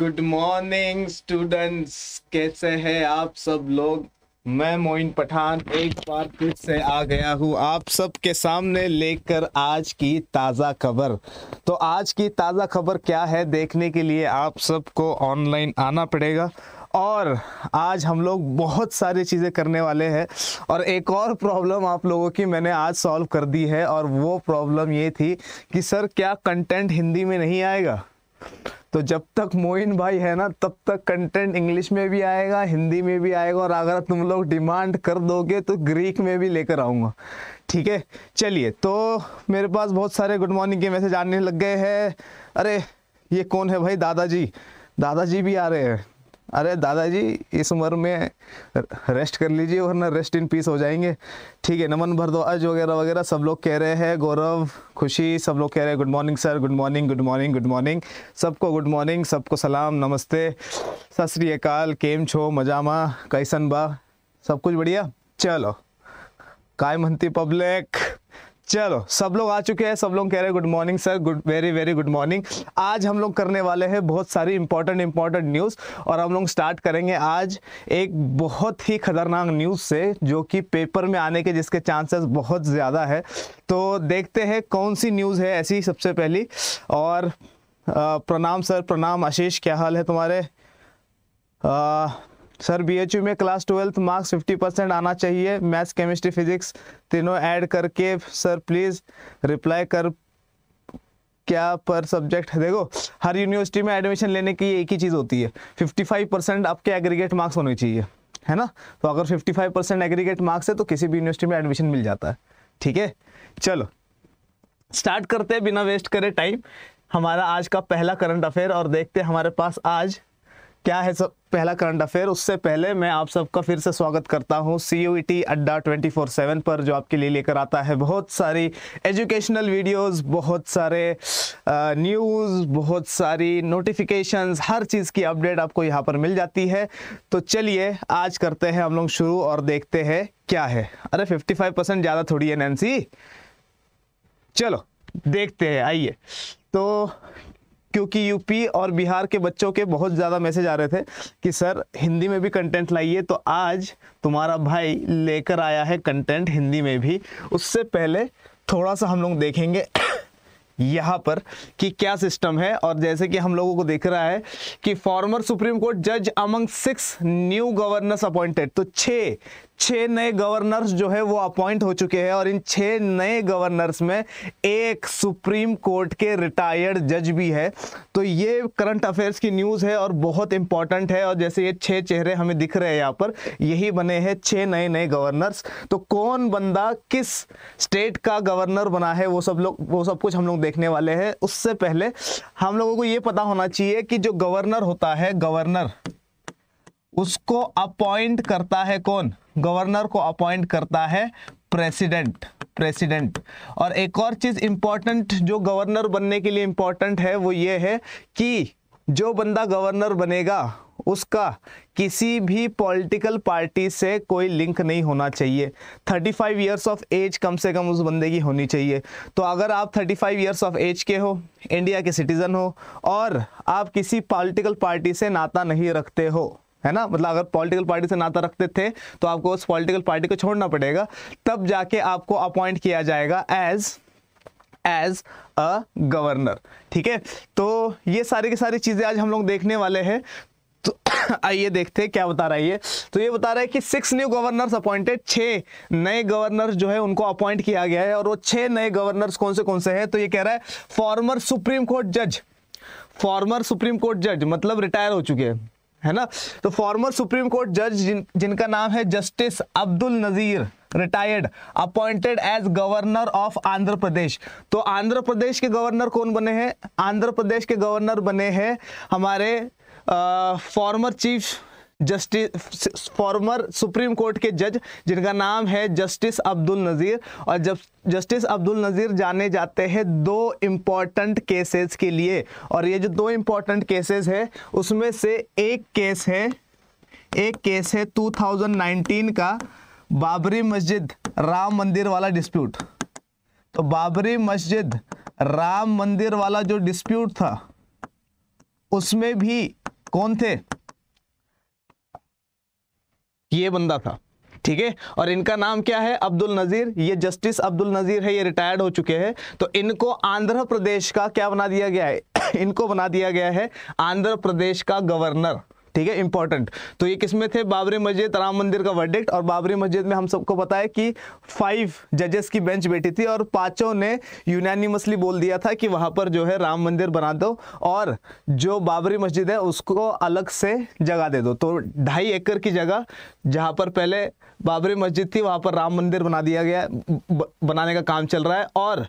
good morning students कैसे हैं आप सब लोग मैं मोइन पठान एक बार फिर से आ गया हूँ आप सबके सामने लेकर आज की ताज़ा खबर तो आज की ताज़ा खबर क्या है देखने के लिए आप सबको ऑनलाइन आना पड़ेगा और आज हम लोग बहुत सारी चीज़ें करने वाले हैं और एक और प्रॉब्लम आप लोगों की मैंने आज सॉल्व कर दी है और वो प्रॉब्लम ये थी कि सर क्या कंटेंट हिंदी में नहीं आएगा तो जब तक मोइन भाई है ना तब तक कंटेंट इंग्लिश में भी आएगा हिंदी में भी आएगा और अगर तुम लोग डिमांड कर दोगे तो ग्रीक में भी लेकर आऊँगा ठीक है चलिए तो मेरे पास बहुत सारे गुड मॉर्निंग के मैसेज आने लग गए हैं अरे ये कौन है भाई दादाजी दादाजी भी आ रहे हैं अरे दादाजी इस उम्र में रेस्ट कर लीजिए वरना रेस्ट इन पीस हो जाएंगे ठीक है नमन भर दो आज वगैरह वगैरह सब लोग कह रहे हैं गौरव खुशी सब लोग कह रहे हैं good morning sir good morning good morning good morning सबको गुड मॉर्निंग सबको सलाम नमस्ते सत केम छो मजामा कैसन बा सब कुछ बढ़िया चलो काय मंती पब्लिक चलो सब लोग आ चुके हैं सब लोग कह रहे हैं good morning sir good very very good morning आज हम लोग करने वाले हैं बहुत सारी इंपॉर्टेंट इंपॉर्टेंट न्यूज़ और हम लोग स्टार्ट करेंगे आज एक बहुत ही खतरनाक न्यूज़ से जो कि पेपर में आने के जिसके चांसेस बहुत ज़्यादा है तो देखते हैं कौन सी न्यूज़ है ऐसी सबसे पहली और प्रणाम सर प्रणाम आशीष क्या हाल है तुम्हारे सर बीएचयू में क्लास ट्वेल्थ मार्क्स 50 परसेंट आना चाहिए मैथ्स केमिस्ट्री फिजिक्स तीनों ऐड करके सर प्लीज़ रिप्लाई कर क्या पर सब्जेक्ट है देखो हर यूनिवर्सिटी में एडमिशन लेने की एक ही चीज़ होती है 55 परसेंट आपके एग्रीगेट मार्क्स होने चाहिए है ना तो अगर 55 परसेंट एग्रीगेट मार्क्स है तो किसी भी यूनिवर्सिटी में एडमिशन मिल जाता है ठीक है चलो स्टार्ट करते हैं बिना वेस्ट करे टाइम हमारा आज का पहला करंट अफेयर और देखते हैं हमारे पास आज क्या है सब पहला करंट अफेयर उससे पहले मैं आप सबका फिर से स्वागत करता हूँ सी यू टी अड्डा ट्वेंटी फोर सेवन पर जो आपके लिए लेकर आता है बहुत सारी एजुकेशनल वीडियोस बहुत सारे न्यूज़ बहुत सारी नोटिफिकेशंस हर चीज़ की अपडेट आपको यहाँ पर मिल जाती है तो चलिए आज करते हैं हम लोग शुरू और देखते हैं क्या है अरे फिफ्टी फाइव परसेंट ज़्यादा थोड़ी है नैन्सी चलो देखते हैं आइए तो क्योंकि यूपी और बिहार के बच्चों के बहुत ज़्यादा मैसेज आ रहे थे कि सर हिंदी में भी कंटेंट लाइए तो आज तुम्हारा भाई लेकर आया है कंटेंट हिंदी में भी उससे पहले थोड़ा सा हम लोग देखेंगे यहाँ पर कि क्या सिस्टम है और जैसे कि हम लोगों को देख रहा है कि फॉर्मर सुप्रीम कोर्ट जज among six new governors appointed तो छः छः नए गवर्नर्स जो है वो अपॉइंट हो चुके हैं और इन छह नए गवर्नर्स में एक सुप्रीम कोर्ट के रिटायर्ड जज भी है तो ये करंट अफेयर्स की न्यूज़ है और बहुत इंपॉर्टेंट है और जैसे ये छह चेहरे हमें दिख रहे हैं यहाँ पर यही बने हैं छः नए नए गवर्नर्स तो कौन बंदा किस स्टेट का गवर्नर बना है वो सब लोग वो सब कुछ हम लोग देखने वाले हैं उससे पहले हम लोगों को ये पता होना चाहिए कि जो गवर्नर होता है गवर्नर उसको अपॉइंट करता है कौन गवर्नर को अपॉइंट करता है प्रेसिडेंट प्रेसिडेंट और एक और चीज़ इंपॉर्टेंट जो गवर्नर बनने के लिए इम्पॉर्टेंट है वो ये है कि जो बंदा गवर्नर बनेगा उसका किसी भी पॉलिटिकल पार्टी से कोई लिंक नहीं होना चाहिए 35 ईयर्स ऑफ एज कम से कम उस बंदे की होनी चाहिए तो अगर आप 35 ईयर्स ऑफ एज के हो इंडिया के सिटीज़न हो और आप किसी पॉलिटिकल पार्टी से नाता नहीं रखते हो है ना मतलब अगर पॉलिटिकल पार्टी से नाता रखते थे तो आपको उस पॉलिटिकल पार्टी को छोड़ना पड़ेगा तब जाके आपको अपॉइंट किया जाएगा एज एज अ गवर्नर ठीक है तो ये सारी की सारी चीज़ें आज हम लोग देखने वाले हैं तो आइए देखते हैं क्या बता रहा है ये तो ये बता रहा है कि सिक्स न्यू गवर्नर्स अपॉइंटेड छह नए गवर्नर्स जो है उनको अपॉइंट किया गया है और वो छह नए गवर्नर्स कौन से कौन से हैं तो ये कह रहा है फॉर्मर सुप्रीम कोर्ट जज फॉर्मर सुप्रीम कोर्ट जज मतलब रिटायर हो चुके हैं है ना तो फॉर्मर सुप्रीम कोर्ट जज जिन, जिनका नाम है justice Abdul Nazeer retired appointed as governor of Andhra Pradesh तो आंध्र प्रदेश के गवर्नर कौन बने हैं आंध्र प्रदेश के गवर्नर बने हैं हमारे former chief justice former supreme court के जज जिनका नाम है जस्टिस अब्दुल नज़ीर और जब जस्टिस अब्दुल नज़ीर जाने जाते हैं दो इम्पॉर्टेंट केसेस के लिए और ये जो दो इम्पॉर्टेंट केसेस है उसमें से एक केस है एक केस है 2019 का बाबरी मस्जिद राम मंदिर वाला डिस्प्यूट तो बाबरी मस्जिद राम मंदिर वाला जो डिस्प्यूट था उसमें भी कौन थे ये बंदा था ठीक है और इनका नाम क्या है अब्दुल नज़ीर ये जस्टिस अब्दुल नज़ीर है ये रिटायर्ड हो चुके हैं तो इनको आंध्र प्रदेश का क्या बना दिया गया है इनको बना दिया गया है आंध्र प्रदेश का गवर्नर ठीक है इंपॉर्टेंट तो ये किसमें थे बाबरी मस्जिद राम मंदिर का वर्डिक्ट और बाबरी मस्जिद में हम सबको पता है कि फाइव जजेस की बेंच बैठी थी और पांचों ने यूनानिमसली बोल दिया था कि वहाँ पर जो है राम मंदिर बना दो और जो बाबरी मस्जिद है उसको अलग से जगह दे दो तो ढाई एकड़ की जगह जहाँ पर पहले बाबरी मस्जिद थी वहाँ पर राम मंदिर बना दिया गया बनाने का काम चल रहा है और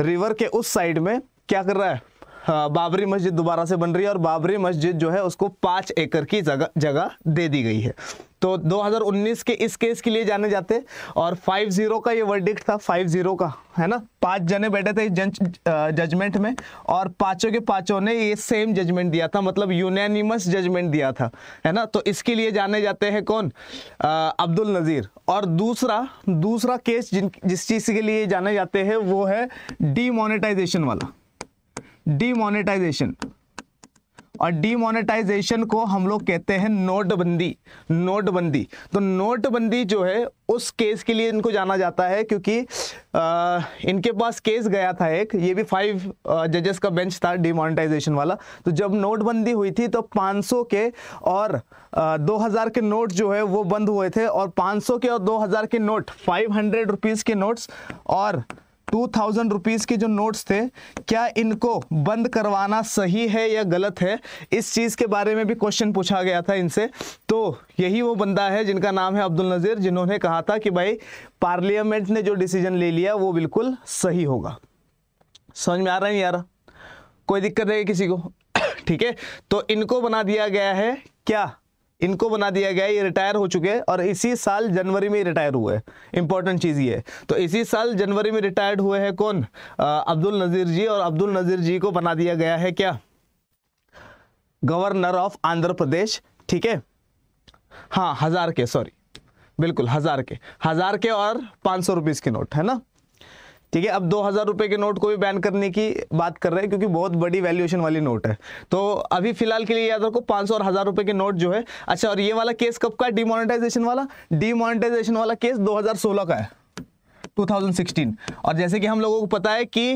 रिवर के उस साइड में क्या कर रहा है हाँ, बाबरी मस्जिद दोबारा से बन रही है और बाबरी मस्जिद जो है उसको पाँच एकड़ की जगह जगह दे दी गई है तो 2019 के इस केस के लिए जाने जाते और 5-0 का ये वर्डिक्ट था 5-0 का है ना पांच जने बैठे थे इस जजमेंट में और पांचों के पांचों ने ये सेम जजमेंट दिया था मतलब यूनैनिमस जजमेंट दिया था है ना तो इसके लिए जाने जाते हैं कौन आ, अब्दुल नज़ीर और दूसरा दूसरा केस जिन जिस चीज़ के लिए जाने जाते हैं वो है डीमोनेटाइजेशन वाला डीमोनेटाइजेशन और डीमोनेटाइजेशन को हम लोग कहते हैं नोटबंदी नोटबंदी तो नोटबंदी जो है उस केस के लिए इनको जाना जाता है क्योंकि आ, इनके पास केस गया था एक ये भी फाइव जजेस का बेंच था डीमोनेटाइजेशन वाला तो जब नोटबंदी हुई थी तो 500 के और आ, 2000 के नोट जो है वो बंद हुए थे और 500 के और 2000 के नोट फाइव हंड्रेड रुपीज़ के नोट्स और टू थाउजेंड रुपीज़ के जो नोट्स थे क्या इनको बंद करवाना सही है या गलत है इस चीज़ के बारे में भी क्वेश्चन पूछा गया था इनसे तो यही वो बंदा है जिनका नाम है अब्दुल नज़ीर जिन्होंने कहा था कि भाई पार्लियामेंट ने जो डिसीजन ले लिया वो बिल्कुल सही होगा समझ में आ रहा है यार कोई दिक्कत नहीं है किसी को ठीक है तो इनको बना दिया गया है क्या इनको बना दिया गया ये रिटायर हो चुके हैं और इसी साल जनवरी में रिटायर हुए इंपॉर्टेंट चीज़ ये तो इसी साल जनवरी में रिटायर्ड हुए हैं कौन अब्दुल नज़ीर जी और अब्दुल नज़ीर जी को बना दिया गया है क्या गवर्नर ऑफ आंध्र प्रदेश ठीक है हाँ हज़ार के सॉरी बिल्कुल हज़ार के हज़ार के और पांच सौ रुपीज़ के नोट है ना ठीक है अब दो हज़ार रुपए के नोट को भी बैन करने की बात कर रहे हैं क्योंकि बहुत बड़ी वैल्यूएशन वाली नोट है तो अभी फिलहाल के लिए याद रखो पांच सौ और हज़ार रुपए के नोट जो है अच्छा और ये वाला केस कब का डिमोनेटाइजेशन वाला डिमोनेटाइजेशन वाला केस सोलह का है 2016 और जैसे कि हम लोगों को पता है कि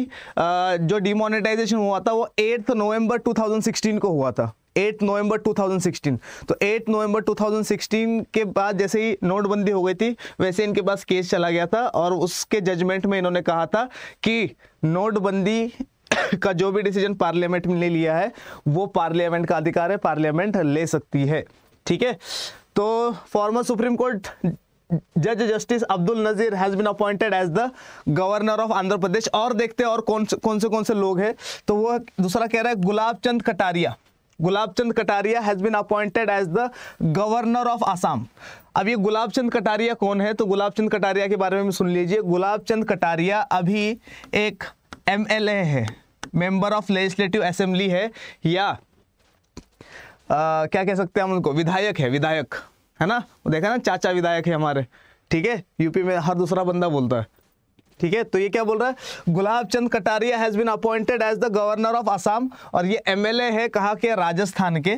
जो डिमोनेटाइजेशन हुआ था वो 8 नवंबर 2016 को हुआ था एट नवंबर 2016 तो एट नवंबर 2016 के बाद जैसे ही नोटबंदी हो गई थी वैसे इनके पास केस चला गया था और उसके जजमेंट में इन्होंने कहा था कि नोटबंदी का जो भी डिसीजन पार्लियामेंट ने लिया है वो पार्लियामेंट का अधिकार है पार्लियामेंट ले सकती है ठीक है तो फॉर्मर सुप्रीम कोर्ट जज justice Abdul Nazeer has been appointed as the governor of Andhra Pradesh और देखते हैं और कौन से कौन से कौन से लोग हैं तो वो दूसरा कह रहा है Gulab Chand Kataria Gulab Chand Kataria has been appointed as the governor of Assam अब ये गुलाब चंद कटारिया कौन है तो गुलाब चंद कटारिया के बारे में सुन लीजिए गुलाब चंद कटारिया अभी एक एम है मेंबर ऑफ लेजिस्लेटिव असेंबली है या आ, क्या कह सकते हैं हम उनको विधायक है विधायक है ना देखा ना चाचा विधायक है हमारे ठीक है यूपी में हर दूसरा बंदा बोलता है ठीक है तो ये क्या बोल रहा है Gulab Chand Kataria has been appointed as the governor of Assam और ये एमएलए है कहा के राजस्थान के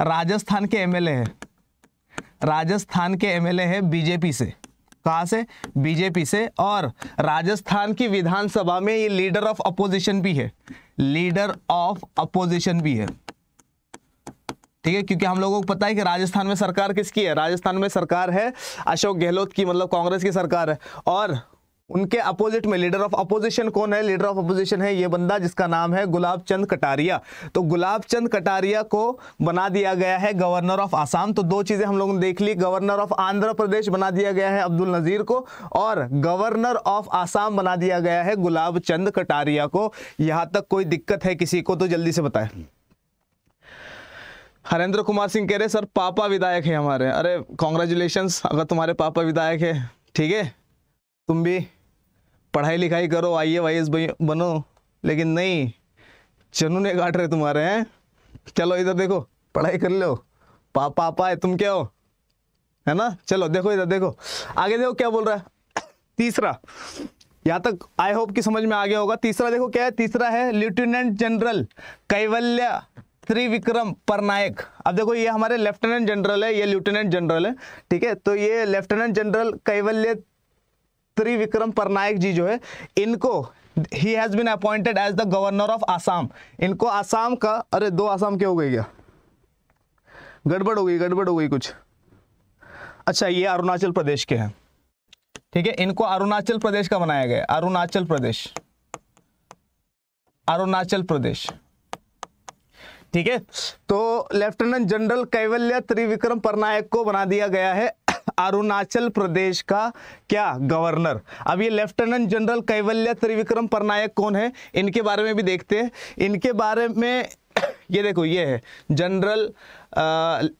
राजस्थान के एमएलए है राजस्थान के एमएलए है बीजेपी से कहा से बीजेपी से और राजस्थान की विधानसभा में ये लीडर ऑफ अपोजिशन भी है लीडर ऑफ अपोजिशन भी है ठीक है क्योंकि हम लोगों को पता है कि राजस्थान में सरकार किसकी है राजस्थान में सरकार है अशोक गहलोत की मतलब कांग्रेस की सरकार है और उनके अपोजिट में लीडर ऑफ अपोजिशन कौन है लीडर ऑफ अपोजिशन है ये बंदा जिसका नाम है गुलाब चंद कटारिया तो गुलाब चंद कटारिया को बना दिया गया है गवर्नर ऑफ आसाम तो दो चीज़ें हम लोगों ने देख ली गवर्नर ऑफ आंध्र प्रदेश बना दिया गया है अब्दुल नज़ीर को और गवर्नर ऑफ आसाम बना दिया गया है गुलाब चंद कटारिया को यहां तक कोई दिक्कत है किसी को तो जल्दी से बताए हरेंद्र कुमार सिंह कह रहे सर पापा विधायक है हमारे अरे कॉन्ग्रेचुलेशन अगर तुम्हारे पापा विधायक है ठीक है तुम भी पढ़ाई लिखाई करो आई ए वाई बनो लेकिन नहीं चनुने काट रहे तुम्हारे हैं चलो इधर देखो पढ़ाई कर लो पा, पापा है तुम क्या हो है ना चलो देखो इधर देखो आगे देखो क्या बोल रहा है तीसरा यहाँ तक आई होप कि समझ में आ गया होगा तीसरा देखो क्या है तीसरा है लेफ्टिनेंट जनरल कैवल्य त्रिविक्रम परनायक अब देखो ये हमारे लेफ्टिनेंट जनरल है ये लेफ्टिनेंट जनरल है ठीक है तो ये लेफ्टिनेंट जनरल कैवल्य त्रिविक्रम परनायक जी जो है इनको ही has been appointed as the governor of Assam इनको आसाम का अरे दो आसाम क्या हो गई क्या गड़बड़ हो गई गड़बड़ हो गई कुछ अच्छा ये अरुणाचल प्रदेश के हैं ठीक है इनको अरुणाचल प्रदेश का बनाया गया अरुणाचल प्रदेश अरुणाचल प्रदेश ठीक है तो लेफ्टिनेंट जनरल कैवल्य त्रिविक्रम परनायक को बना दिया गया है अरुणाचल प्रदेश का क्या गवर्नर अब ये लेफ्टिनेंट जनरल कैवल्य त्रिविक्रम परनायक कौन है इनके बारे में भी देखते हैं इनके बारे में ये देखो ये है general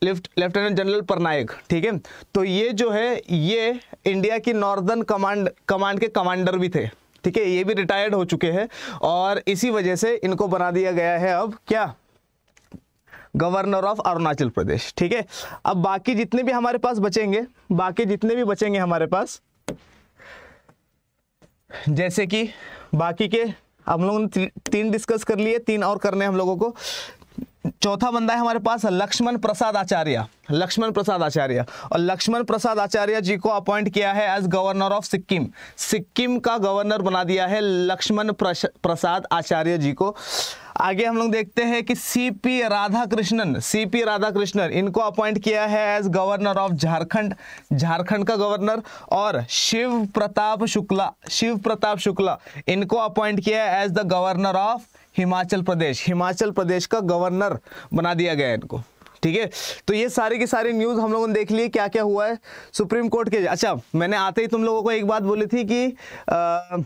left lieutenant general Parnaik ठीक है तो ये जो है ये इंडिया की नॉर्दर्न कमांड कमांड के कमांडर भी थे ठीक है ये भी रिटायर्ड हो चुके हैं और इसी वजह से इनको बना दिया गया है अब क्या गवर्नर ऑफ अरुणाचल प्रदेश ठीक है अब बाकी जितने भी हमारे पास बचेंगे बाकी जितने भी बचेंगे हमारे पास जैसे कि बाकी के हम लोगों ने तीन डिस्कस कर लिए तीन और करने हम लोगों को चौथा बंदा है हमारे पास लक्ष्मण प्रसाद आचार्य लक्ष्मण प्रसाद आचार्य और लक्ष्मण प्रसाद आचार्य जी को अपॉइंट किया है as governor of Sikkim Sikkim का गवर्नर बना दिया है लक्ष्मण प्रसाद आचार्य जी को आगे हम लोग देखते हैं कि C P Radhakrishnan C P Radhakrishnan इनको अपॉइंट किया है as governor of Jharkhand Jharkhand का गवर्नर और शिव प्रताप शुक्ला शिव प्रताप शुक्ला इनको अपॉइंट किया है as the governor of Himachal Pradesh Himachal Pradesh का गवर्नर बना दिया गया है इनको ठीक है तो ये सारी की सारी न्यूज़ हम लोगों ने देख ली है क्या क्या हुआ है सुप्रीम कोर्ट के अच्छा मैंने आते ही तुम लोगों को एक बात बोली थी कि आ,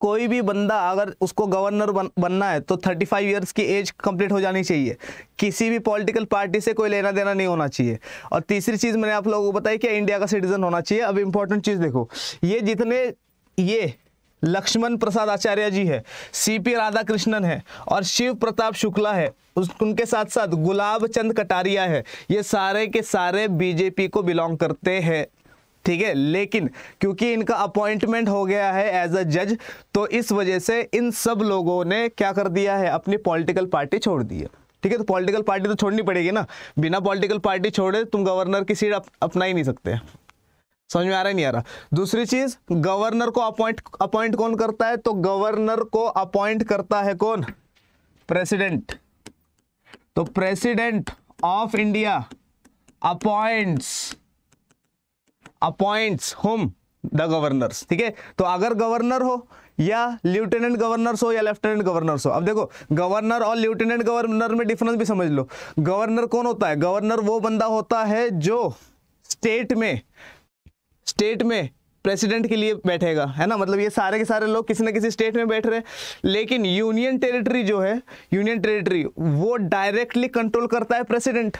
कोई भी बंदा अगर उसको गवर्नर बन, बनना है तो 35 ईयर्स की एज कंप्लीट हो जानी चाहिए किसी भी पॉलिटिकल पार्टी से कोई लेना देना नहीं होना चाहिए और तीसरी चीज़ मैंने आप लोगों को बताई कि इंडिया का सिटीजन होना चाहिए अब इंपॉर्टेंट चीज़ देखो ये जितने ये लक्ष्मण प्रसाद आचार्य जी है सीपी राधाकृष्णन है और शिव प्रताप शुक्ला है उस उनके साथ साथ गुलाब चंद कटारिया है ये सारे के सारे बीजेपी को बिलोंग करते हैं ठीक है लेकिन क्योंकि इनका अपॉइंटमेंट हो गया है एज अ जज तो इस वजह से इन सब लोगों ने क्या कर दिया है अपनी पॉलिटिकल पार्टी छोड़ दी है ठीक है तो पॉलिटिकल पार्टी तो छोड़नी पड़ेगी ना बिना पॉलिटिकल पार्टी छोड़े तुम गवर्नर की सीट अप, अपना ही नहीं सकते समझ में आ रहा नहीं आ रहा दूसरी चीज गवर्नर को अपॉइंट अपॉइंट कौन करता है तो गवर्नर को अपॉइंट करता है कौन प्रेसिडेंट तो president of India appoints appoints whom the governors ठीक है तो अगर गवर्नर हो या लेफ्टिनेंट गवर्नर हो या लेफ्टिनेंट गवर्नर हो अब देखो गवर्नर और लेफ्टिनेंट गवर्नर में डिफरेंस भी समझ लो गवर्नर कौन होता है गवर्नर वो बंदा होता है जो स्टेट में स्टेट में प्रेसिडेंट के लिए बैठेगा है ना मतलब ये सारे के सारे लोग किसी ना किसी स्टेट में बैठ रहे हैं लेकिन यूनियन टेरिटरी जो है यूनियन टेरिटरी वो डायरेक्टली कंट्रोल करता है प्रेसिडेंट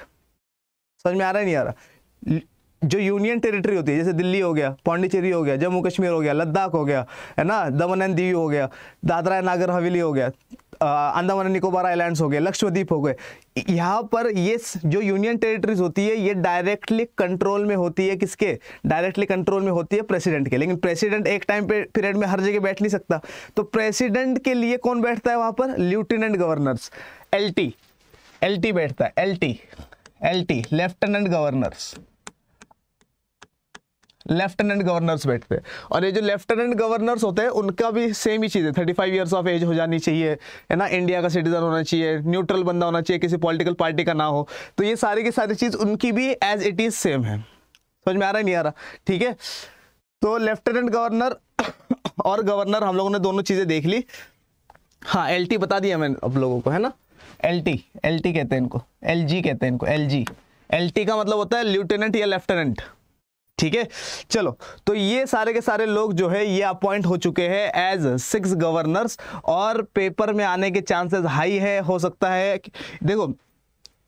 समझ में आ रहा है नहीं आ रहा जो यूनियन टेरिटरी होती है जैसे दिल्ली हो गया पांडिचेरी हो गया जम्मू कश्मीर हो गया लद्दाख हो गया है ना दमन एंड दीव हो गया दादरा एंड नागर हवेली हो गया अंदमान निकोबार आइलैंड्स हो गए लक्षद्वीप हो गए यहाँ पर ये जो यूनियन टेरिटरीज होती है ये डायरेक्टली कंट्रोल में होती है किसके डायरेक्टली कंट्रोल में होती है प्रेसिडेंट के लेकिन प्रेसिडेंट एक टाइम पे पीरियड में हर जगह बैठ नहीं सकता तो प्रेसिडेंट के लिए कौन बैठता है वहाँ पर लेफ्टिनेंट गवर्नर्स एल टी बैठता है L T lieutenant governors lieutenant governors बैठते हैं और ये जो लेफ्टिनेंट गवर्नर्स होते हैं उनका भी सेम ही चीज़ है thirty five years of age हो जानी चाहिए है ना इंडिया का सिटीजन होना चाहिए न्यूट्रल बंदा होना चाहिए किसी पॉलिटिकल पार्टी का ना हो तो ये सारी की सारी चीज़ उनकी भी एज इट इज़ सेम है समझ में आ रहा है नहीं आ रहा ठीक है तो लेफ्टिनेंट गवर्नर और गवर्नर हम लोगों ने दोनों चीज़ें देख ली हाँ एल बता दिया मैंने आप लोगों को है ना एल टी कहते हैं इनको एल कहते हैं इनको एल जी का मतलब होता है लेफ्टिनेंट या लेफ्टिनेंट ठीक है चलो तो ये सारे के सारे लोग जो है ये अपॉइंट हो चुके हैं एज सिक्स गवर्नर्स और पेपर में आने के चांसेस हाई है हो सकता है देखो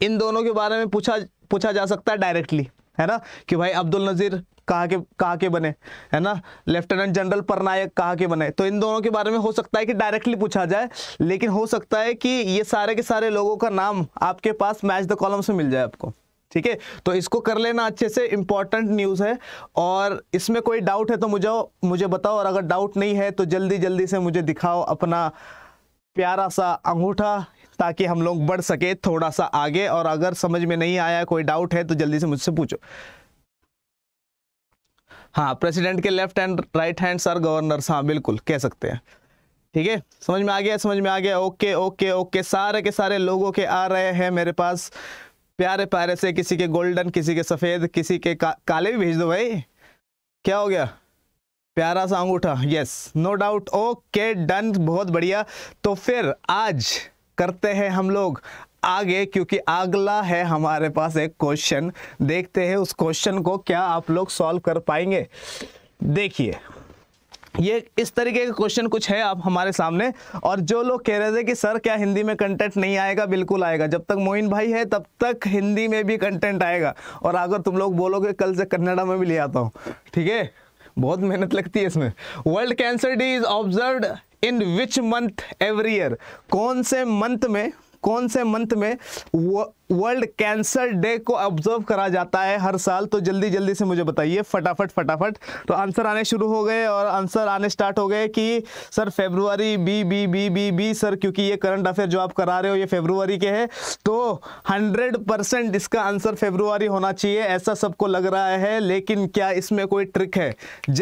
इन दोनों के बारे में पूछा पूछा जा सकता है डायरेक्टली है ना कि भाई अब्दुल नज़ीर कहा के कहाँ के बने है ना लेफ्टिनेंट जनरल परनायक कहाँ के बने तो इन दोनों के बारे में हो सकता है कि डायरेक्टली पूछा जाए लेकिन हो सकता है कि ये सारे के सारे लोगों का नाम आपके पास मैच द कॉलम से मिल जाए आपको ठीक है तो इसको कर लेना अच्छे से इंपॉर्टेंट न्यूज़ है और इसमें कोई डाउट है तो मुझे मुझे बताओ और अगर डाउट नहीं है तो जल्दी जल्दी से मुझे दिखाओ अपना प्यारा सा अंगूठा ताकि हम लोग बढ़ सके थोड़ा सा आगे और अगर समझ में नहीं आया कोई डाउट है तो जल्दी से मुझसे पूछो हाँ प्रेसिडेंट के left hand right hand sir governor हाँ बिल्कुल कह सकते हैं ठीक है समझ में आ गया समझ में आ गया ओके ओके ओके सारे के सारे लोगों के आ रहे हैं मेरे पास प्यारे प्यारे से किसी के गोल्डन किसी के सफ़ेद किसी के का, काले भी भेज दो भाई क्या हो गया प्यारा सा अंगूठा yes no doubt okay done बहुत बढ़िया तो फिर आज करते हैं हम लोग आगे क्योंकि अगला है हमारे पास एक क्वेश्चन देखते हैं उस क्वेश्चन को क्या आप लोग सॉल्व कर पाएंगे देखिए ये इस तरीके के क्वेश्चन कुछ है आप हमारे सामने और जो लोग कह रहे थे कि सर क्या हिंदी में कंटेंट नहीं आएगा बिल्कुल आएगा जब तक मोइन भाई है तब तक हिंदी में भी कंटेंट आएगा और अगर तुम लोग बोलोगे कल से कन्नड़ा में भी ले आता हूँ ठीक है बहुत मेहनत लगती है इसमें world cancer day is observe in which month every year कौन से मंथ में कौन से मंथ में वो वर्ल्ड कैंसर डे को ऑब्जर्व करा जाता है हर साल तो जल्दी जल्दी से मुझे बताइए फटाफट फटाफट तो आंसर आने शुरू हो गए और आंसर आने स्टार्ट हो गए कि sir February B B B B B sir क्योंकि ये करंट अफेयर जो आप करा रहे हो ये फेब्रुवरी के हैं तो हंड्रेड परसेंट इसका आंसर फेब्रुवरी होना चाहिए ऐसा सबको लग रहा है लेकिन क्या इसमें कोई ट्रिक है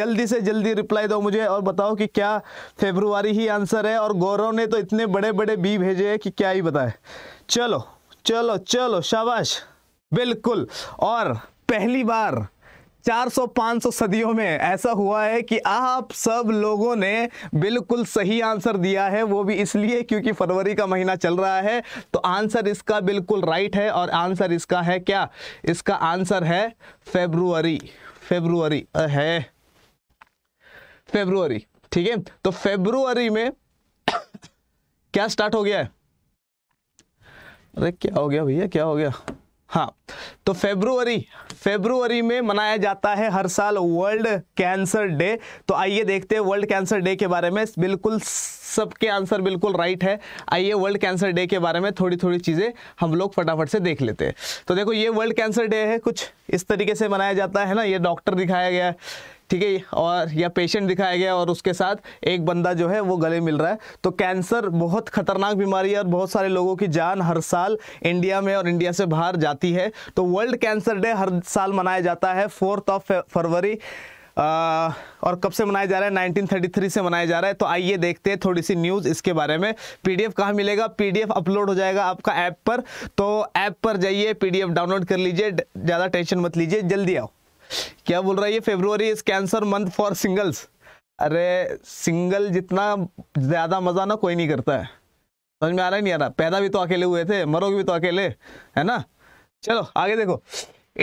जल्दी से जल्दी रिप्लाई दो मुझे और बताओ कि क्या फेब्रुवरी ही आंसर है और गौरव ने तो इतने बड़े बड़े बी भेजे हैं कि क्या ही बताए चलो चलो चलो शाबाश बिल्कुल और पहली बार 400-500 सदियों में ऐसा हुआ है कि आप सब लोगों ने बिल्कुल सही आंसर दिया है वो भी इसलिए क्योंकि फरवरी का महीना चल रहा है तो आंसर इसका बिल्कुल राइट है और आंसर इसका है क्या इसका आंसर है फेब्रुवरी फेब्रुवरी है फेब्रुवरी ठीक है तो फेब्रुवरी में क्या स्टार्ट हो गया है अरे क्या हो गया भैया क्या हो गया हाँ तो फेब्रुवरी फेब्रुवरी में मनाया जाता है हर साल वर्ल्ड कैंसर डे तो आइए देखते हैं वर्ल्ड कैंसर डे के बारे में बिल्कुल सबके आंसर बिल्कुल राइट है आइए वर्ल्ड कैंसर डे के बारे में थोड़ी थोड़ी चीज़ें हम लोग फटाफट से देख लेते हैं तो देखो ये वर्ल्ड कैंसर डे है कुछ इस तरीके से मनाया जाता है ना ये डॉक्टर दिखाया गया है ठीक है और या पेशेंट दिखाया गया और उसके साथ एक बंदा जो है वो गले मिल रहा है तो कैंसर बहुत खतरनाक बीमारी है और बहुत सारे लोगों की जान हर साल इंडिया में और इंडिया से बाहर जाती है तो वर्ल्ड कैंसर डे हर साल मनाया जाता है फोर्थ ऑफ फरवरी और कब से मनाया जा रहा है 1933 से मनाया जा रहा है तो आइए देखते हैं थोड़ी सी न्यूज़ इसके बारे में पीडीएफ कहाँ मिलेगा पीडीएफ अपलोड हो जाएगा आपका ऐप पर तो ऐप पर जाइए पीडीएफ डाउनलोड कर लीजिए ज़्यादा टेंशन मत लीजिए जल्दी आओ क्या बोल रहा है ये February is cancer month for singles अरे सिंगल जितना ज़्यादा मज़ा ना कोई नहीं करता है समझ में आ रहा है नहीं आ रहा पैदा भी तो अकेले हुए थे मरोगे भी तो अकेले है ना चलो आगे देखो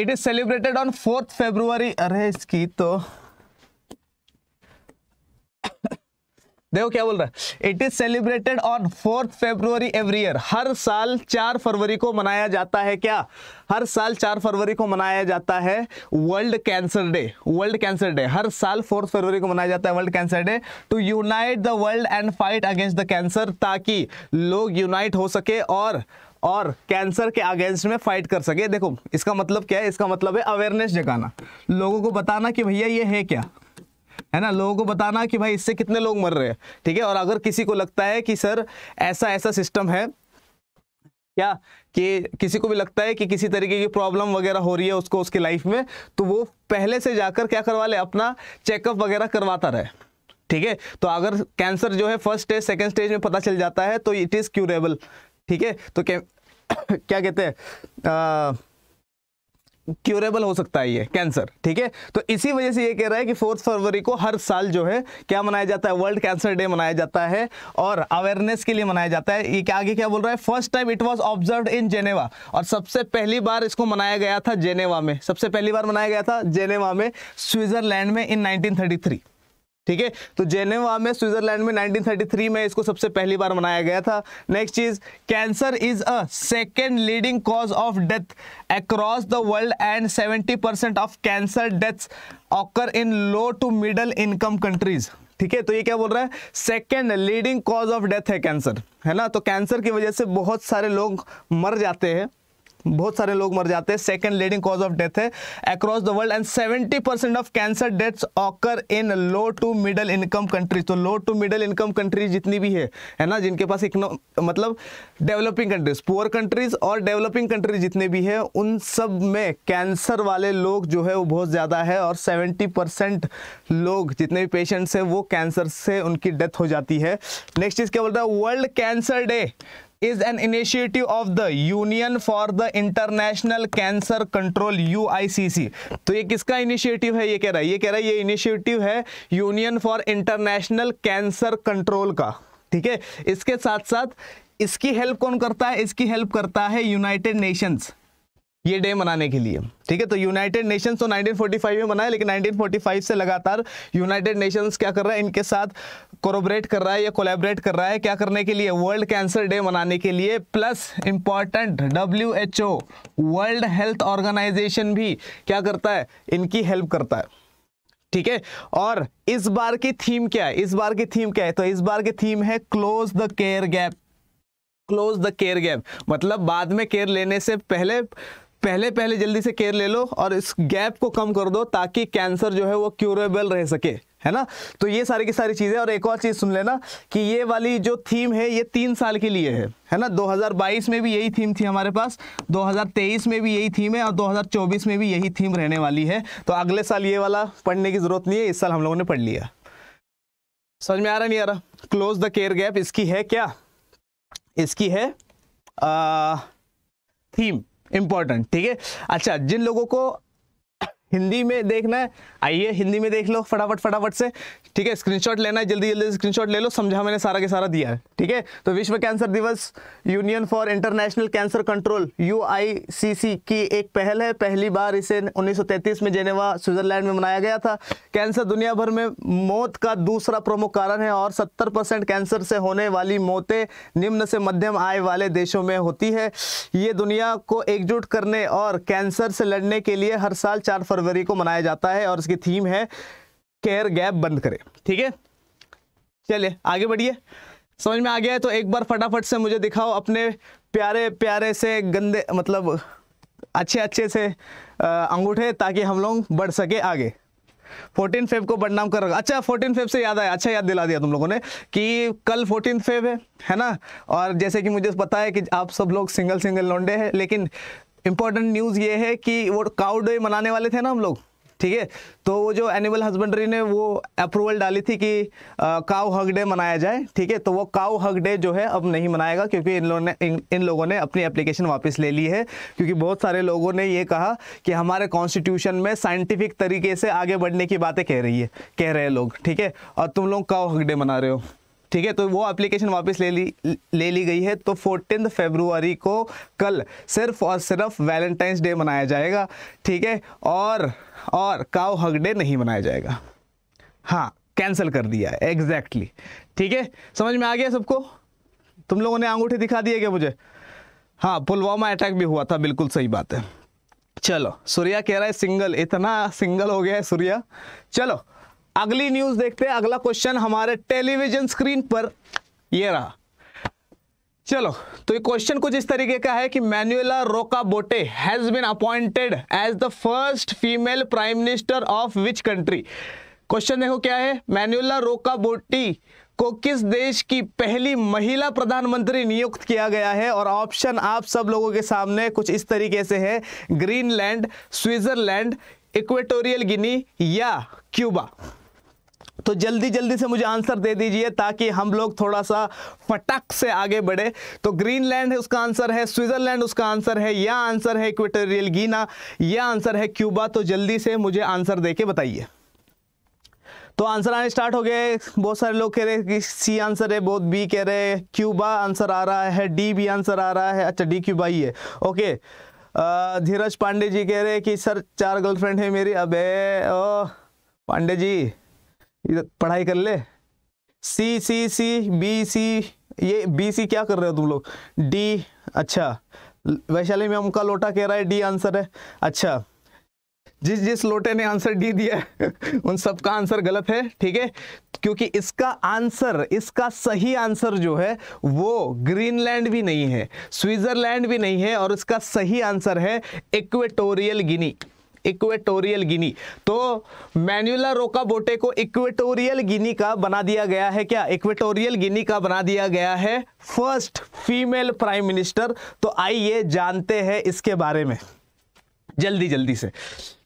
it is celebrated on fourth February अरे इसकी तो देखो क्या बोल रहा है it is celebrated on fourth February every year हर साल चार फरवरी को मनाया जाता है क्या हर साल चार फरवरी को मनाया जाता है world cancer day world cancer day हर साल फोर्थ फरवरी को मनाया जाता है world cancer day to unite the world and fight against the cancer ताकि लोग यूनाइट हो सके और और कैंसर के अगेंस्ट में फाइट कर सके देखो इसका मतलब क्या है इसका मतलब है अवेयरनेस जगाना लोगों को बताना कि भैया ये है क्या है ना लोगों को बताना कि भाई इससे कितने लोग मर रहे हैं ठीक है और अगर किसी को लगता है कि सर ऐसा ऐसा सिस्टम है क्या कि किसी को भी लगता है कि किसी तरीके की प्रॉब्लम वगैरह हो रही है उसको उसकी लाइफ में तो वो पहले से जाकर क्या करवा ले अपना चेकअप वगैरह करवाता रहे ठीक है तो अगर कैंसर जो है फर्स्ट स्टेज सेकेंड स्टेज में पता चल जाता है तो इट इज़ क्यूरेबल ठीक है तो क्या क्या कहते हैं क्यूरेबल हो सकता है ये कैंसर ठीक है तो इसी वजह से ये कह रहा है कि फोर्थ फरवरी को हर साल जो है क्या मनाया जाता है वर्ल्ड कैंसर डे मनाया जाता है और अवेयरनेस के लिए मनाया जाता है ये क्या आगे क्या बोल रहा है first time it was observe in Geneva और सबसे पहली बार इसको मनाया गया था जेनेवा में सबसे पहली बार मनाया गया था जेनेवा में स्विट्जरलैंड में इन नाइनटीन ठीक है तो जेनेवा में स्विट्जरलैंड में 1933 में इसको सबसे पहली बार मनाया गया था नेक्स्ट चीज cancer is a second leading cause of death across the world and 70 percent of cancer deaths occur in low to middle income countries ठीक है तो ये क्या बोल रहा है second leading cause of death है कैंसर है ना तो कैंसर की वजह से बहुत सारे लोग मर जाते हैं बहुत सारे लोग मर जाते हैं second leading cause of death है across the world and seventy percent of cancer deaths occur in low to middle income countries तो low to middle income countries जितनी भी है है ना जिनके पास इकनो मतलब डेवलपिंग कंट्रीज पुअर कंट्रीज और डेवलपिंग कंट्रीज जितने भी है उन सब में कैंसर वाले लोग जो है वो बहुत ज़्यादा है और सेवेंटी परसेंट लोग जितने भी पेशेंट्स हैं वो कैंसर से उनकी डेथ हो जाती है नेक्स्ट चीज़ क्या बोलता है world cancer day is an initiative of the Union for the International Cancer Control UICC तो ये किसका इनिशिएटिव है ये कह रहा है ये कह रहा है ये इनिशिएटिव है union for international cancer control का ठीक है इसके साथ साथ इसकी हेल्प कौन करता है इसकी हेल्प करता है यूनाइटेड नेशंस ये डे मनाने के लिए ठीक है तो यूनाइटेड नेशंस तो 1945 में बनाया लेकिन 1945 से लगातार यूनाइटेड नेशंस क्या कर रहा है इनके साथ कोरोबरेट कर रहा है या कोलेबरेट कर रहा है क्या करने के लिए वर्ल्ड कैंसर डे मनाने के लिए plus important W H O world health organization भी क्या करता है इनकी हेल्प करता है ठीक है और इस बार की थीम क्या है इस बार की थीम क्या है तो इस बार की थीम है close the care gap close the care gap मतलब बाद में केयर लेने से पहले पहले पहले जल्दी से केयर ले लो और इस गैप को कम कर दो ताकि कैंसर जो है वो क्यूरेबल रह सके है ना तो ये सारी की सारी चीज़ें और एक और चीज़ सुन लेना कि ये वाली जो थीम है ये तीन साल के लिए है है ना 2022 में भी यही थीम थी हमारे पास 2023 में भी यही थीम है और 2024 में भी यही थीम रहने वाली है तो अगले साल ये वाला पढ़ने की ज़रूरत नहीं है इस साल हम लोगों ने पढ़ लिया समझ में आ रहा नहीं आ रहा क्लोज द केयर गैप इसकी है क्या इसकी है आ, थीम इंपॉर्टेंट ठीक है अच्छा जिन लोगों को हिंदी में देखना है आइए हिंदी में देख लो फटाफट फटाफट से ठीक है स्क्रीनशॉट लेना है जल्दी जल्दी स्क्रीनशॉट ले लो समझा मैंने सारा के सारा दिया है ठीक है तो विश्व कैंसर दिवस union for international cancer control U की एक पहल है पहली बार इसे 1933 में जेनेवा स्विट्जरलैंड में मनाया गया था कैंसर दुनिया भर में मौत का दूसरा प्रमुख कारण है और सत्तर कैंसर से होने वाली मौतें निम्न से मध्यम आय वाले देशों में होती है ये दुनिया को एकजुट करने और कैंसर से लड़ने के लिए हर साल चार फरवरी को मनाया जाता है और इसकी थीम है केयर गैप बंद करें ठीक है चलिए आगे बढ़िए समझ में आ गया है तो एक बार फटाफट से मुझे दिखाओ अपने प्यारे प्यारे से गंदे मतलब अच्छे अच्छे से अंगूठे ताकि हम लोग बढ़ सके आगे 14 फेब को बदनाम कर रखा अच्छा 14 फेब से याद आया अच्छा याद दिला दिया तुम लोगों ने कि कल 14 फेब है है ना और जैसे कि मुझे पता है कि आप सब लोग सिंगल सिंगल लौंडे हैं लेकिन इंपॉर्टेंट न्यूज़ ये है कि वो काउडे मनाने वाले थे ना हम लोग ठीक है तो वो जो एनिमल हस्बेंड्री ने वो अप्रूवल डाली थी कि काउ हग डे मनाया जाए ठीक है तो वो काउ हग डे जो है अब नहीं मनाएगा क्योंकि इन लोगों ने इन, इन लोगों ने अपनी एप्लीकेशन वापस ले ली है क्योंकि बहुत सारे लोगों ने ये कहा कि हमारे कॉन्स्टिट्यूशन में साइंटिफिक तरीके से आगे बढ़ने की बातें कह रही है कह रहे हैं लोग ठीक है और तुम लोग काउ हग डे मना रहे हो ठीक है तो वो एप्लीकेशन वापस ले ली ले ली गई है तो फोर्टीन फेबरुआरी को कल सिर्फ और सिर्फ वैलेंटाइंस डे मनाया जाएगा ठीक है और और काव हक डे नहीं मनाया जाएगा हाँ कैंसिल कर दिया है एग्जैक्टली ठीक है समझ में आ गया सबको तुम लोगों ने अंगूठे दिखा दिए क्या मुझे हाँ पुलवामा अटैक भी हुआ था बिल्कुल सही बात है चलो सूर्या कह रहा है सिंगल इतना सिंगल हो गया है सूर्या चलो अगली न्यूज देखते हैं अगला क्वेश्चन हमारे टेलीविजन स्क्रीन पर यह रहा चलो तो ये क्वेश्चन कुछ इस तरीके का है कि Manuela Roca Botey has been appointed as the first female prime minister of which country question देखो क्या है मैनुएला रोका बोटी को किस देश की पहली महिला प्रधानमंत्री नियुक्त किया गया है और ऑप्शन आप सब लोगों के सामने कुछ इस तरीके से है ग्रीनलैंड स्विट्जरलैंड इक्वेटोरियल गिनी या क्यूबा तो जल्दी जल्दी से मुझे आंसर दे दीजिए ताकि हम लोग थोड़ा सा फटक से आगे बढ़े तो ग्रीनलैंड है उसका आंसर है स्विट्जरलैंड उसका आंसर है यह आंसर है इक्वेटोरियल गीना यह आंसर है क्यूबा तो जल्दी से मुझे आंसर दे के बताइए तो आंसर आने स्टार्ट हो गए बहुत सारे लोग कह रहे हैं कि सी आंसर है बहुत बी कह रहे हैं क्यूबा आंसर आ रहा है डी भी आंसर आ रहा है अच्छा डी क्यूबा ही है ओके धीरज पांडे जी कह रहे हैं कि सर चार गर्लफ्रेंड है मेरी अबे ओ पांडे जी इधर पढ़ाई कर ले सी सी सी बी सी ये बी सी क्या कर रहे हो तुम लोग डी अच्छा वैशाली में उनका लोटा कह रहा है डी आंसर है अच्छा जिस जिस लोटे ने आंसर डी दिया है उन सबका आंसर गलत है ठीक है क्योंकि इसका आंसर इसका सही आंसर जो है वो ग्रीनलैंड भी नहीं है स्विट्जरलैंड भी नहीं है और इसका सही आंसर है इक्वेटोरियल गिनी इक्वेटोरियल गिनी तो मैनुला रोका बोटे को इक्वेटोरियल गिनी का बना दिया गया है क्या इक्वेटोरियल गिनी का बना दिया गया है फर्स्ट फीमेल प्राइम मिनिस्टर तो आइए जानते हैं इसके बारे में जल्दी जल्दी से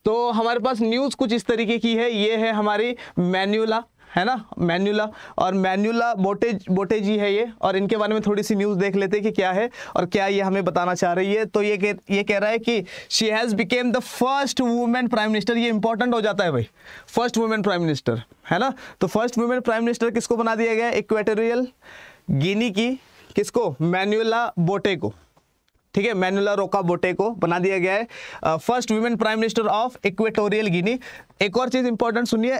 तो हमारे पास न्यूज़ कुछ इस तरीके की है ये है हमारी मैन्यूला है ना मैन्यूला और मैन्यूला बोटेज बोटेज ही है ये और इनके बारे में थोड़ी सी न्यूज़ देख लेते हैं कि क्या है और क्या ये हमें बताना चाह रही है तो ये कह, ये कह रहा है कि she has became the first women prime minister ये इंपॉर्टेंट हो जाता है भाई फर्स्ट वुमेन प्राइम मिनिस्टर है ना तो फर्स्ट वुमेन प्राइम मिनिस्टर किसको बना दिया गया इक्वेटोरियल गिनी की किसको मैन्यूला बोटे को ठीक है मैनुला रोका बोटे को बना दिया गया है first women prime minister of Equatorial Guinea एक और चीज़ इंपॉर्टेंट सुनिए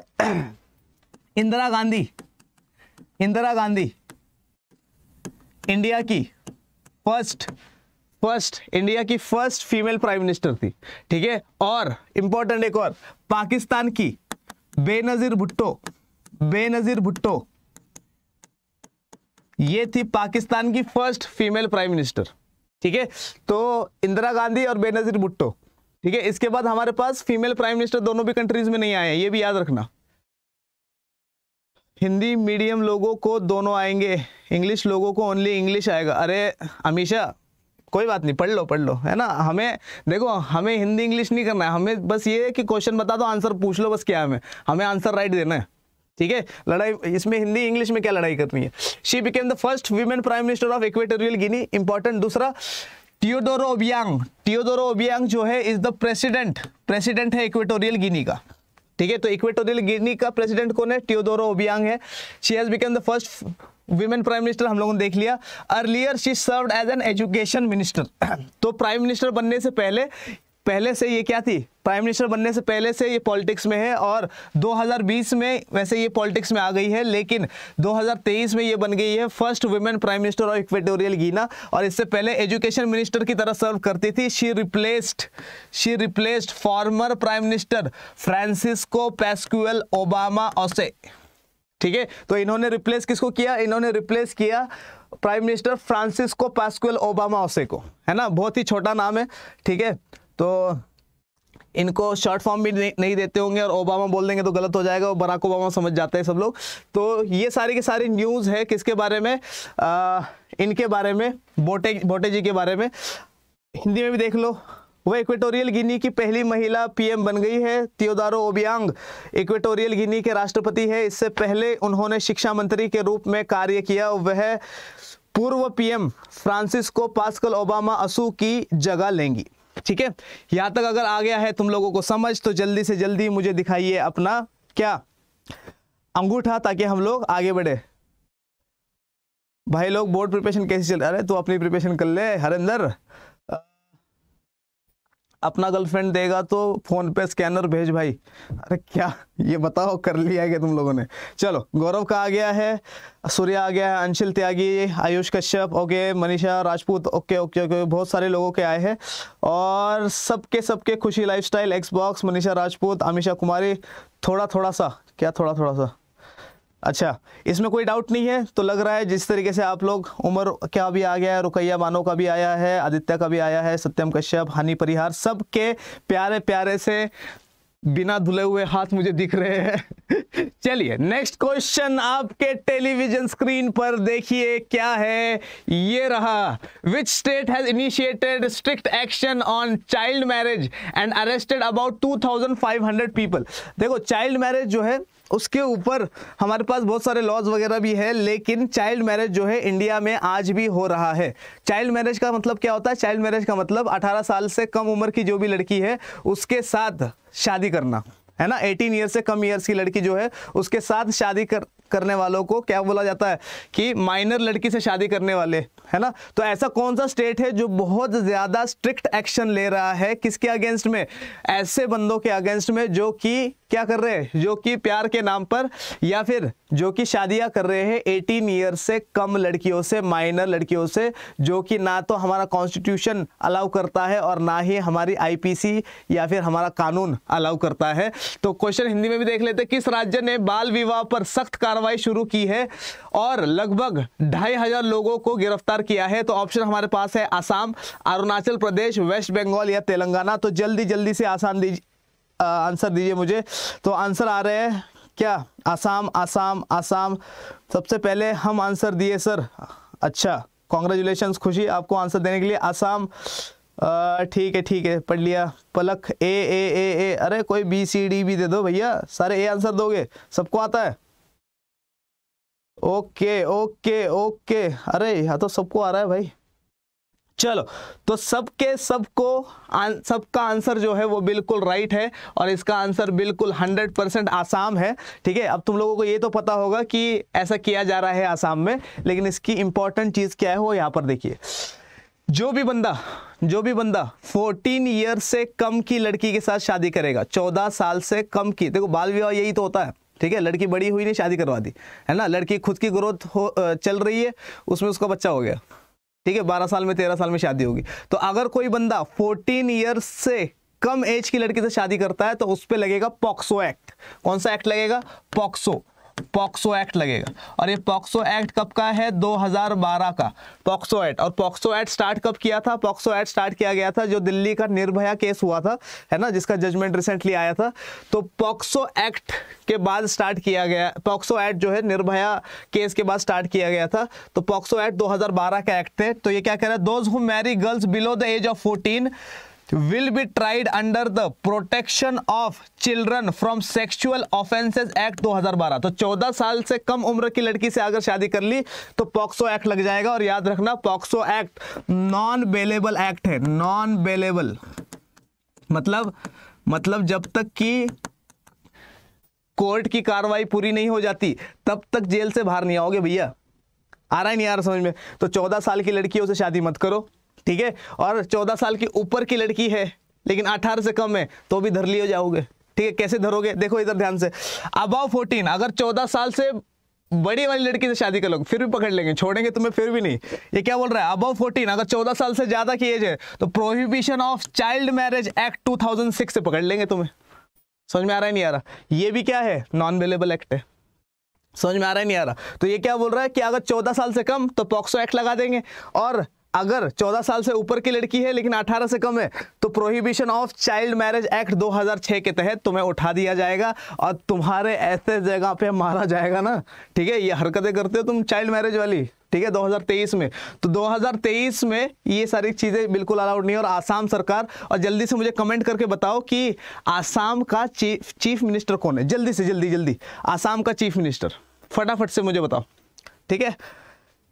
इंदिरा गांधी इंदिरा गांधी इंडिया की फर्स्ट फर्स्ट इंडिया की फर्स्ट फीमेल प्राइम मिनिस्टर थी ठीक है और इंपॉर्टेंट एक और पाकिस्तान की बेनजीर भुट्टो बेनजीर भुट्टो ये थी पाकिस्तान की फर्स्ट फीमेल प्राइम मिनिस्टर ठीक है तो इंदिरा गांधी और बेनजीर भुट्टो ठीक है इसके बाद हमारे पास फीमेल प्राइम मिनिस्टर दोनों भी कंट्रीज में नहीं आए हैं ये भी याद रखना हिंदी मीडियम लोगों को दोनों आएंगे इंग्लिश लोगों को ओनली इंग्लिश आएगा अरे अमीशा कोई बात नहीं पढ़ लो पढ़ लो है ना हमें देखो हमें हिंदी इंग्लिश नहीं करना है हमें बस ये है कि क्वेश्चन बता दो आंसर पूछ लो बस क्या है हमें हमें आंसर राइट देना है ठीक है लड़ाई इसमें हिंदी इंग्लिश में क्या लड़ाई करनी है she became the first women prime minister of Equatorial Guinea important दूसरा टियोडोरो ओबियांग टियोडोरो ओबियांग जो है इज द प्रेसिडेंट प्रेसिडेंट है इक्वेटोरियल गिनी का ठीक है तो इक्वेटोरियल गिनी का प्रेसिडेंट कौन है टियोदोरो ओबियांग है she has become the first women prime minister हम लोगों ने देख लिया earlier she serve as an education minister तो प्राइम मिनिस्टर बनने से पहले पहले से ये क्या थी प्राइम मिनिस्टर बनने से पहले से ये पॉलिटिक्स में है और 2020 में वैसे ये पॉलिटिक्स में आ गई है लेकिन 2023 में ये बन गई है first women prime minister of Equatorial Guinea और इससे पहले एजुकेशन मिनिस्टर की तरह सर्व करती थी she replaced she replaced former prime minister Francisco Pascual Obama Asue ठीक है तो इन्होंने रिप्लेस किसको किया इन्होंने रिप्लेस किया prime minister Francisco Pascual Obama Asue को है ना बहुत ही छोटा नाम है ठीक है तो इनको शॉर्ट फॉर्म भी नहीं देते होंगे और ओबामा बोल देंगे तो गलत हो जाएगा और बराक ओबामा समझ जाते हैं सब लोग तो ये सारी की सारी न्यूज़ है किसके बारे में आ, इनके बारे में बोटे बोटे जी के बारे में हिंदी में भी देख लो वह इक्वेटोरियल गिनी की पहली महिला पीएम बन गई है तियोदारो ओबियांग इक्वेटोरियल गिनी के राष्ट्रपति है इससे पहले उन्होंने शिक्षा मंत्री के रूप में कार्य किया वह पूर्व पीएम फ्रांसिस्को पास्कल ओबामा असू की जगह लेंगी ठीक है यहां तक अगर आ गया है तुम लोगों को समझ तो जल्दी से जल्दी मुझे दिखाइए अपना क्या अंगूठा ताकि हम लोग आगे बढ़े भाई लोग बोर्ड प्रिपरेशन कैसे चल रहा है तो अपनी प्रिपरेशन कर ले हरिंदर अपना गर्लफ्रेंड देगा तो फ़ोन पे स्कैनर भेज भाई अरे क्या ये बताओ कर लिया क्या तुम लोगों ने चलो गौरव का आ गया है सूर्य आ गया है Anshil Tyagi Ayush Kashyap okay Manisha Rajput okay okay okay बहुत सारे लोगों के आए हैं और सबके सबके खुशी लाइफस्टाइल एक्सबॉक्स मनीषा राजपूत अमीषा कुमारी थोड़ा थोड़ा सा क्या थोड़ा थोड़ा सा अच्छा इसमें कोई डाउट नहीं है तो लग रहा है जिस तरीके से आप लोग उमर क्या भी आ गया है रुकैया मानो का भी आया है आदित्य का भी आया है सत्यम कश्यप हानि परिहार सब के प्यारे प्यारे से बिना धुले हुए हाथ मुझे दिख रहे हैं चलिए नेक्स्ट क्वेश्चन आपके टेलीविजन स्क्रीन पर देखिए क्या है ये रहा which state has initiated strict action on child marriage and arrested about 2500 people देखो चाइल्ड मैरिज जो है उसके ऊपर हमारे पास बहुत सारे लॉज वगैरह भी है लेकिन चाइल्ड मैरिज जो है इंडिया में आज भी हो रहा है चाइल्ड मैरिज का मतलब क्या होता है चाइल्ड मैरिज का मतलब 18 साल से कम उम्र की जो भी लड़की है उसके साथ शादी करना है ना 18 ईयर से कम ईयर्स की लड़की जो है उसके साथ शादी कर करने वालों को क्या बोला जाता है कि माइनर लड़की से शादी करने वाले है ना तो ऐसा कौन सा स्टेट है जो बहुत ज़्यादा स्ट्रिक्ट एक्शन ले रहा है किसके अगेंस्ट में ऐसे बंदों के अगेंस्ट में जो कि क्या कर रहे हैं जो कि प्यार के नाम पर या फिर जो कि शादियां कर रहे हैं 18 ईयर से कम लड़कियों से माइनर लड़कियों से जो कि ना तो हमारा कॉन्स्टिट्यूशन अलाउ करता है और ना ही हमारी आईपीसी या फिर हमारा कानून अलाउ करता है तो क्वेश्चन हिंदी में भी देख लेते किस राज्य ने बाल विवाह पर सख्त कार्रवाई शुरू की है और लगभग ढाई हजार लोगों को गिरफ्तार किया है तो ऑप्शन हमारे पास है आसाम अरुणाचल प्रदेश वेस्ट बंगाल या तेलंगाना तो जल्दी जल्दी से आसान दीजिए आंसर दीजिए मुझे तो आंसर आ रहे हैं क्या आसाम आसाम आसाम सबसे पहले हम आंसर दिए सर अच्छा कॉन्ग्रेचुलेशन खुशी आपको आंसर देने के लिए आसाम ठीक है ठीक है पढ़ लिया पलक ए ए ए ए अरे कोई बी सी डी भी दे दो भैया सारे ए आंसर दोगे सबको आता है ओके ओके ओके अरे यहाँ तो सबको आ रहा है भाई चलो तो सबके सबको सबका आंसर जो है वो बिल्कुल राइट है और इसका आंसर बिल्कुल 100 परसेंट आसाम है ठीक है अब तुम लोगों को ये तो पता होगा कि ऐसा किया जा रहा है आसाम में लेकिन इसकी इंपॉर्टेंट चीज़ क्या है वो यहाँ पर देखिए जो भी बंदा जो भी बंदा 14 ईयर से कम की लड़की के साथ शादी करेगा चौदह साल से कम की देखो बाल विवाह यही तो होता है ठीक है लड़की बड़ी हुई नहीं शादी करवा दी है ना लड़की खुद की ग्रोथ हो चल रही है उसमें उसका बच्चा हो गया ठीक है बारह साल में तेरह साल में शादी होगी तो अगर कोई बंदा फोर्टीन ईयर्स से कम एज की लड़की से शादी करता है तो उस पर लगेगा पॉक्सो एक्ट कौन सा एक्ट लगेगा पॉक्सो पॉक्सो एक्ट लगेगा और ये पॉक्सो एक्ट कब का है 2012 का पॉक्सो एक्ट और पॉक्सो एक्ट स्टार्ट कब किया था पॉक्सो एक्ट स्टार्ट किया गया था जो दिल्ली का निर्भया केस हुआ था है ना जिसका जजमेंट रिसेंटली आया था तो पॉक्सो एक्ट के बाद स्टार्ट किया गया पॉक्सो एक्ट जो है निर्भया केस के बाद स्टार्ट किया गया था तो पॉक्सो एक्ट दो का एक्ट थे तो ये क्या कह रहा है those who marry girls below the age of fourteen will be tried under the protection of children from sexual offenses act 2012 तो 14 साल से कम उम्र की लड़की से अगर शादी कर ली तो पॉक्सो एक्ट लग जाएगा और याद रखना POCSO act non bailable act है नॉन बेलेबल मतलब मतलब जब तक कि कोर्ट की कार्रवाई पूरी नहीं हो जाती तब तक जेल से बाहर नहीं आओगे भैया आ रहा है नहीं आ रहा समझ में तो चौदह साल की लड़कियों से शादी मत करो ठीक है और चौदह साल के ऊपर की लड़की है लेकिन अठारह से कम है तो भी धर लिए जाओगे ठीक है कैसे धरोगे देखो इधर ध्यान से अबाव फोर्टीन अगर चौदह साल से बड़ी वाली लड़की से शादी कर लोग फिर भी पकड़ लेंगे छोड़ेंगे तुम्हें फिर भी नहीं ये क्या बोल रहा है अबव फोर्टीन अगर चौदह साल से ज़्यादा की एज है तो prohibition of child marriage act two thousand six से पकड़ लेंगे तुम्हें समझ में आ रहा है नहीं आ रहा ये भी क्या है नॉन अवेलेबल एक्ट है समझ में आ रहा है नहीं आ रहा तो ये क्या बोल रहा है कि अगर चौदह साल से कम तो पॉक्सो एक्ट लगा देंगे और अगर 14 साल से ऊपर की लड़की है लेकिन 18 से कम है तो prohibition of child marriage act 2006 के तहत तुम्हें उठा दिया जाएगा और तुम्हारे ऐसे जगह पे मारा जाएगा ना ठीक है ये हरकतें करते हो तुम चाइल्ड मैरिज वाली ठीक है 2023 में तो 2023 में ये सारी चीज़ें बिल्कुल अलाउड नहीं और आसाम सरकार और जल्दी से मुझे कमेंट करके बताओ कि आसाम का चीफ चीफ मिनिस्टर कौन है जल्दी से जल्दी जल्दी आसाम का चीफ मिनिस्टर फटाफट से मुझे बताओ ठीक है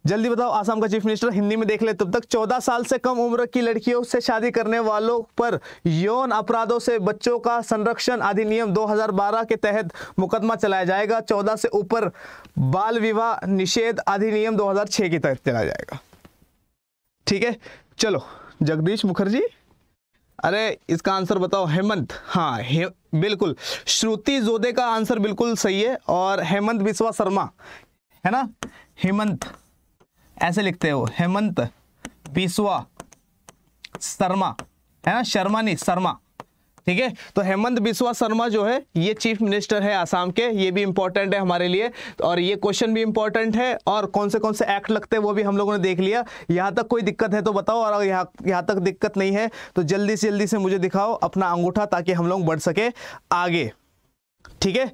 जल्दी बताओ आसाम का चीफ मिनिस्टर हिंदी में देख ले तब तक 14 साल से कम उम्र की लड़कियों से शादी करने वालों पर यौन अपराधों से बच्चों का संरक्षण अधिनियम 2012 के तहत मुकदमा चलाया जाएगा 14 से ऊपर बाल विवाह निषेध अधिनियम 2006 के तहत चलाया जाएगा ठीक है चलो जगदीश मुखर्जी अरे इसका आंसर बताओ हेमंत हाँ हे, बिल्कुल श्रुति जोदे का आंसर बिल्कुल सही है और हेमंत बिस्वा शर्मा है ना हेमंत ऐसे लिखते हो हेमंत बिस्वा शर्मा है ना शर्मा नहीं शर्मा ठीक है तो हेमंत बिस्वा शर्मा जो है ये चीफ मिनिस्टर है आसाम के ये भी इंपॉर्टेंट है हमारे लिए और ये क्वेश्चन भी इंपॉर्टेंट है और कौन से कौन से एक्ट लगते हैं वो भी हम लोगों ने देख लिया यहाँ तक कोई दिक्कत है तो बताओ और यहां यहाँ तक दिक्कत नहीं है तो जल्दी से जल्दी से मुझे दिखाओ अपना अंगूठा ताकि हम लोग बढ़ सके आगे ठीक है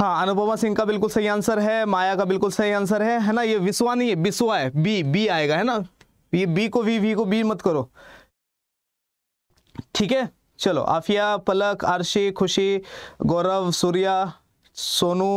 हाँ अनुपमा सिंह का बिल्कुल सही आंसर है माया का बिल्कुल सही आंसर है है ना ये विश्वा नहीं है बिस्वा है बी बी आएगा है ना ये बी को वी वी को बी मत करो ठीक है चलो आफिया पलक आरशी खुशी गौरव सूर्या सोनू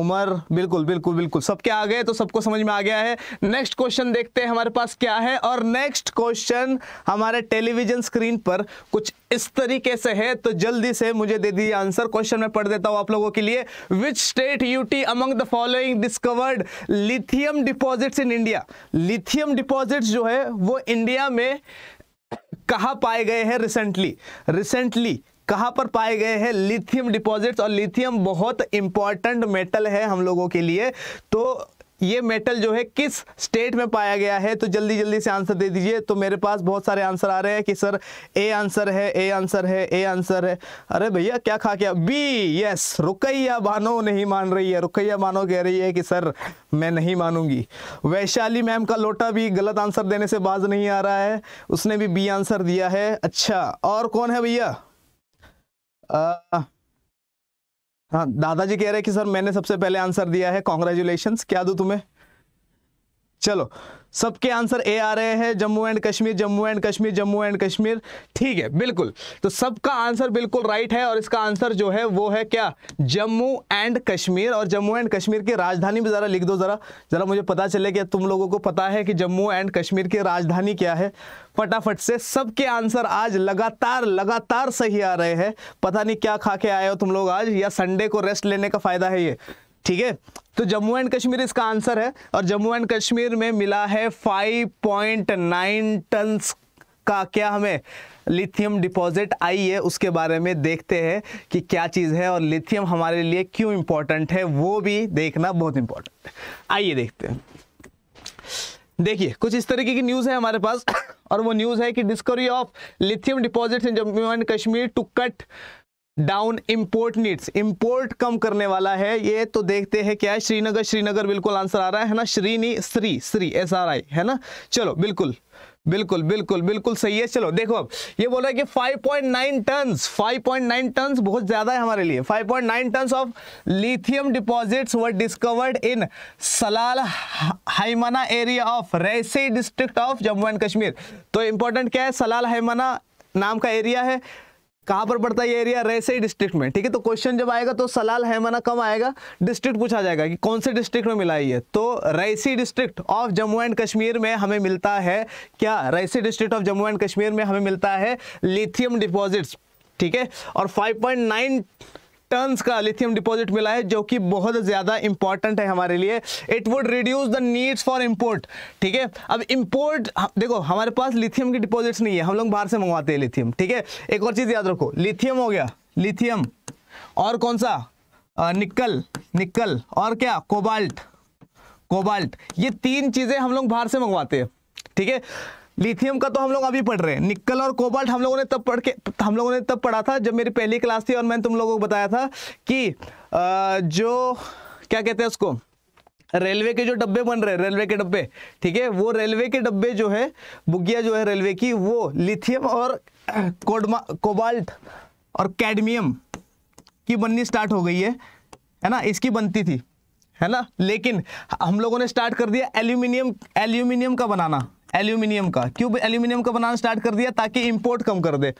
उमर बिल्कुल बिल्कुल बिल्कुल सबके आ गए तो सबको समझ में आ गया है नेक्स्ट क्वेश्चन देखते हैं हमारे पास क्या है और नेक्स्ट क्वेश्चन हमारे टेलीविजन स्क्रीन पर कुछ इस तरीके से है तो जल्दी से मुझे दे दीजिए आंसर क्वेश्चन मैं पढ़ देता हूं आप लोगों के लिए which state UT among the following discovered lithium deposits in India lithium deposits जो है वो इंडिया में कहा पाए गए हैं रिसेंटली रिसेंटली कहाँ पर पाए गए हैं लिथियम डिपॉजिट्स और लिथियम बहुत इंपॉर्टेंट मेटल है हम लोगों के लिए तो ये मेटल जो है किस स्टेट में पाया गया है तो जल्दी जल्दी से आंसर दे दीजिए तो मेरे पास बहुत सारे आंसर आ रहे हैं कि सर ए आंसर है ए आंसर है ए आंसर है अरे भैया क्या खा क्या बी यस रुकैया बानो नहीं मान रही है रुकैया बानो कह रही है कि सर मैं नहीं मानूंगी वैशाली मैम का लोटा भी गलत आंसर देने से बाज नहीं आ रहा है उसने भी बी आंसर दिया है अच्छा और कौन है भैया हाँ दादाजी कह रहे हैं कि सर मैंने सबसे पहले आंसर दिया है कॉन्ग्रेचुलेशन क्या दू तुम्हें चलो सबके आंसर ए आ रहे हैं Jammu and Kashmir Jammu and Kashmir Jammu and Kashmir ठीक है बिल्कुल तो सबका आंसर बिल्कुल राइट है और इसका आंसर जो है वो है क्या जम्मू एंड कश्मीर और जम्मू एंड कश्मीर की राजधानी भी ज़रा लिख दो ज़रा ज़रा मुझे पता चले कि तुम लोगों को पता है कि जम्मू एंड कश्मीर की राजधानी क्या है फटाफट से सबके आंसर आज लगातार लगातार सही आ रहे हैं पता नहीं क्या खा के आए हो तुम लोग आज या संडे को रेस्ट लेने का फ़ायदा है ये ठीक है तो जम्मू एंड कश्मीर इसका आंसर है और जम्मू एंड कश्मीर में मिला है 5.9 टन का क्या हमें लिथियम डिपॉजिट आई है उसके बारे में देखते हैं कि क्या चीज़ है और लिथियम हमारे लिए क्यों इम्पोर्टेंट है वो भी देखना बहुत इम्पोर्टेंट है आइए देखते हैं देखिए कुछ इस तरीके की न्यूज़ है हमारे पास और वो न्यूज़ है कि discovery of lithium deposits in Jammu and Kashmir to cut down import needs import कम करने वाला है ये तो देखते हैं क्या है श्रीनगर श्रीनगर बिल्कुल आंसर आ रहा है ना Shrini Shri Shri S R I है ना चलो बिल्कुल बिल्कुल बिल्कुल बिल्कुल सही है चलो देखो अब ये बोल रहा है कि 5.9 टन्स फाइव टन बहुत ज्यादा है हमारे लिए 5.9 tonne of lithium deposits were discovered in Salal Haimana area of Reasi district of Jammu and Kashmir तो इंपॉर्टेंट क्या है सलाल हाइमाना नाम का एरिया है कहां पर पड़ता है ये एरिया रेसई डिस्ट्रिक्ट में ठीक है तो क्वेश्चन जब आएगा तो सलाल हैमाना कम आएगा डिस्ट्रिक्ट पूछा जाएगा कि कौन से डिस्ट्रिक्ट में मिला ये तो Reasi district of Jammu and Kashmir में हमें मिलता है क्या Reasi district of Jammu and Kashmir में हमें मिलता है लिथियम डिपॉजिट्स ठीक है और 5.9 टन का लिथियम डिपॉजिट मिला है जो कि बहुत ज्यादा इंपॉर्टेंट है हमारे लिए it would reduce the needs for import ठीक है अब इम्पोर्ट देखो हमारे पास लिथियम की डिपॉजिट्स नहीं है हम लोग बाहर से मंगवाते हैं लिथियम ठीक है एक और चीज याद रखो लिथियम हो गया लिथियम और कौन सा निकल निकल और क्या कोबाल्ट कोबाल्ट ये तीन चीजें हम लोग बाहर से मंगवाते हैं ठीक है लिथियम का तो हम लोग अभी पढ़ रहे हैं निकल और कोबाल्ट हम लोगों ने तब पढ़ के हम लोगों ने तब पढ़ा था जब मेरी पहली क्लास थी और मैंने तुम लोगों को बताया था कि जो क्या कहते हैं उसको रेलवे के जो डब्बे बन रहे हैं रेलवे के डब्बे ठीक है वो रेलवे के डब्बे जो है बुगिया जो है रेलवे की वो लिथियम और कोबाल्ट और कैडमियम की बननी स्टार्ट हो गई है है ना इसकी बनती थी है ना लेकिन हम लोगों ने स्टार्ट कर दिया एल्यूमिनियम एल्यूमिनियम का बनाना एल्यूमिनियम का क्यों एल्यूमिनियम का बनाना स्टार्ट कर दिया ताकि इम्पोर्ट कम कर दे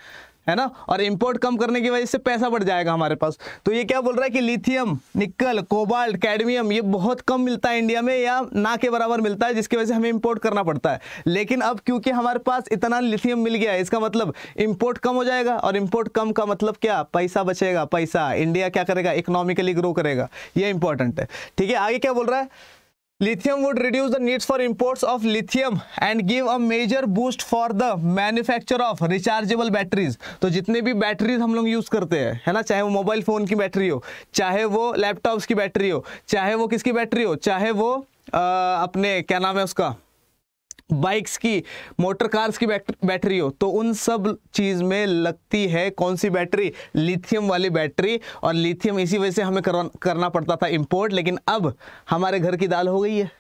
है ना और इंपोर्ट कम करने की वजह से पैसा बढ़ जाएगा हमारे पास तो ये क्या बोल रहा है कि लिथियम निकल कोबाल्ट कैडमियम ये बहुत कम मिलता है इंडिया में या ना के बराबर मिलता है जिसकी वजह से हमें इंपोर्ट करना पड़ता है लेकिन अब क्योंकि हमारे पास इतना लिथियम मिल गया है इसका मतलब इम्पोर्ट कम हो जाएगा और इम्पोर्ट कम का मतलब क्या पैसा बचेगा पैसा इंडिया क्या करेगा इकोनॉमिकली ग्रो करेगा ये इंपॉर्टेंट है ठीक है आगे क्या बोल रहा है lithium would reduce the needs for imports of lithium and give a major boost for the manufacture of rechargeable batteries तो जितने भी बैटरीज हम लोग यूज़ करते हैं है ना चाहे वो मोबाइल फ़ोन की बैटरी हो चाहे वो लैपटॉप्स की बैटरी हो चाहे वो किसकी बैटरी हो चाहे वो आ, अपने क्या नाम है उसका बाइक्स की मोटर कार्स की बैटरी हो तो उन सब चीज़ में लगती है कौन सी बैटरी लिथियम वाली बैटरी और लिथियम इसी वजह से हमें करना पड़ता था इम्पोर्ट लेकिन अब हमारे घर की दाल हो गई है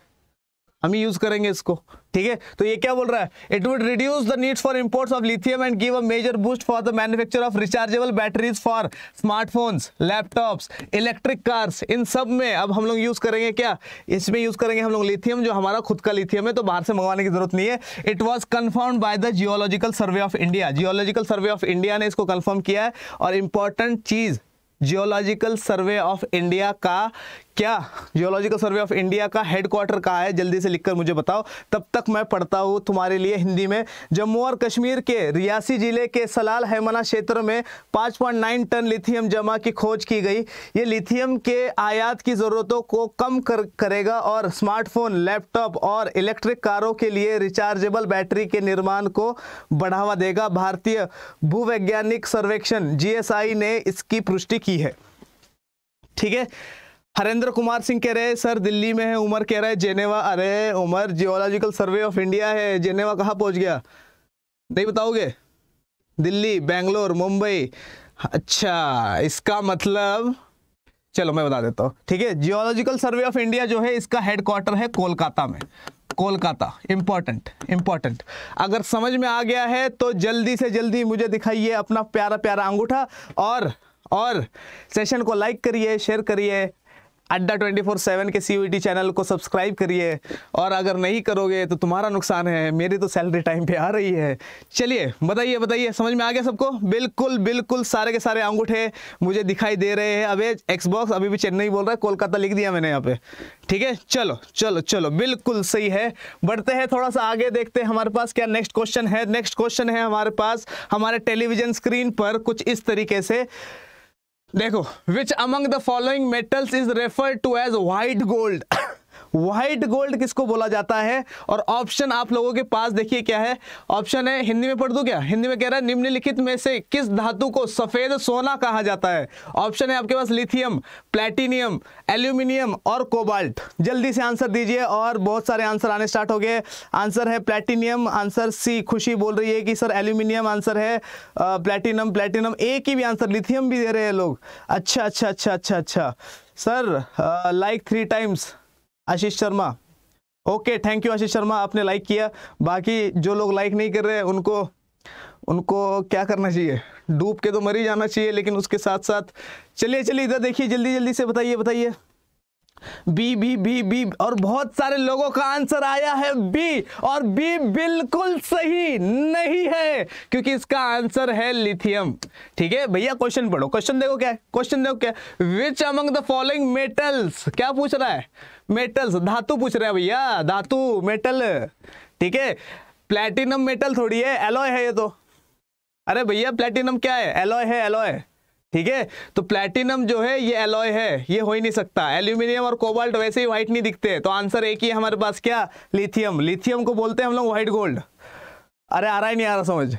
हम यूज करेंगे इसको ठीक है तो ये क्या बोल रहा है it would reduce the needs for imports of lithium and give a major boost for the manufacture of rechargeable batteries for smartphones laptops electric cars इन सब में अब हम लोग यूज करेंगे क्या इसमें यूज करेंगे हम लोग लिथियम जो हमारा खुद का लिथियम है तो बाहर से मंगवाने की जरूरत नहीं है it was confirm by the geological survey of India geological survey of India ने इसको कन्फर्म किया है और इंपॉर्टेंट चीज जियोलॉजिकल सर्वे ऑफ इंडिया का क्या जियोलॉजिकल सर्वे ऑफ इंडिया का हेडक्वार्टर कहाँ है जल्दी से लिखकर मुझे बताओ तब तक मैं पढ़ता हूँ तुम्हारे लिए हिंदी में जम्मू और कश्मीर के रियासी जिले के सलाल हेमना क्षेत्र में 5.9 टन लिथियम जमा की खोज की गई ये लिथियम के आयात की ज़रूरतों को कम कर, करेगा और स्मार्टफोन लैपटॉप और इलेक्ट्रिक कारों के लिए रिचार्जेबल बैटरी के निर्माण को बढ़ावा देगा भारतीय भूवैज्ञानिक सर्वेक्षण जी ने इसकी पुष्टि की है ठीक है हरेंद्र कुमार सिंह कह रहे हैं सर दिल्ली में है उमर कह रहा है जेनेवा अरे Umar geological survey of India है जेनेवा कहाँ पहुँच गया नहीं बताओगे दिल्ली बेंगलोर मुंबई अच्छा इसका मतलब चलो मैं बता देता हूँ ठीक है जियोलॉजिकल सर्वे ऑफ इंडिया जो है इसका हेडक्वार्टर है कोलकाता में कोलकाता इम्पॉर्टेंट इम्पॉर्टेंट अगर समझ में आ गया है तो जल्दी से जल्दी मुझे दिखाइए अपना प्यारा प्यारा अंगूठा और और सेशन को लाइक करिए शेयर करिए अड्डा 24/7 के सी चैनल e को सब्सक्राइब करिए और अगर नहीं करोगे तो तुम्हारा नुकसान है मेरी तो सैलरी टाइम पे आ रही है चलिए बताइए बताइए समझ में आ गया सबको बिल्कुल बिल्कुल सारे के सारे अंगूठे मुझे दिखाई दे रहे हैं अबे एक्सबॉक्स अभी भी चेन्नई बोल रहा है कोलकाता लिख दिया मैंने यहाँ पे ठीक है चलो चलो चलो बिल्कुल सही है बढ़ते हैं थोड़ा सा आगे देखते हैं हमारे पास क्या नेक्स्ट क्वेश्चन है नेक्स्ट क्वेश्चन है हमारे पास हमारे टेलीविजन स्क्रीन पर कुछ इस तरीके से देखो which among the following metals is referred to as white gold white gold किसको बोला जाता है और ऑप्शन आप लोगों के पास देखिए क्या है ऑप्शन है हिंदी में पढ़ दू क्या हिंदी में कह रहा है निम्नलिखित में से किस धातु को सफेद सोना कहा जाता है ऑप्शन है आपके पास लिथियम प्लेटिनियम एल्यूमिनियम और कोबाल्ट जल्दी से आंसर दीजिए और बहुत सारे आंसर आने स्टार्ट हो गए आंसर है प्लेटिनियम आंसर सी खुशी बोल रही है कि सर एल्यूमिनियम आंसर है प्लेटिनम प्लेटिनम ए की भी आंसर लिथियम भी दे रहे हैं लोग अच्छा अच्छा अच्छा अच्छा अच्छा sir like three times Ashish Sharma okay thank you Ashish Sharma आपने लाइक किया बाकी जो लोग लाइक नहीं कर रहे हैं उनको उनको क्या करना चाहिए डूब के तो मर ही जाना चाहिए लेकिन उसके साथ साथ चलिए चलिए इधर देखिए जल्दी जल्दी से बताइए बताइए बी बी बी बी और बहुत सारे लोगों का आंसर आया है बी और बी बिल्कुल सही नहीं है क्योंकि इसका आंसर है लिथियम ठीक है भैया क्वेश्चन पढ़ो क्वेश्चन देखो क्या है क्वेश्चन देखो क्या which among the following metals क्या पूछ रहा है मेटल्स धातु पूछ रहे हैं भैया धातु मेटल ठीक है प्लेटिनम मेटल थोड़ी है एलॉय है ये तो अरे भैया प्लेटिनम क्या है एलॉय है एलॉय ठीक है तो प्लेटिनम जो है ये एलॉय है ये हो ही नहीं सकता एल्यूमिनियम और कोबाल्ट वैसे ही व्हाइट नहीं दिखते तो आंसर एक ही है हमारे पास क्या लिथियम लिथियम को बोलते हैं हम लोग व्हाइट गोल्ड अरे आ रहा ही नहीं आ रहा समझ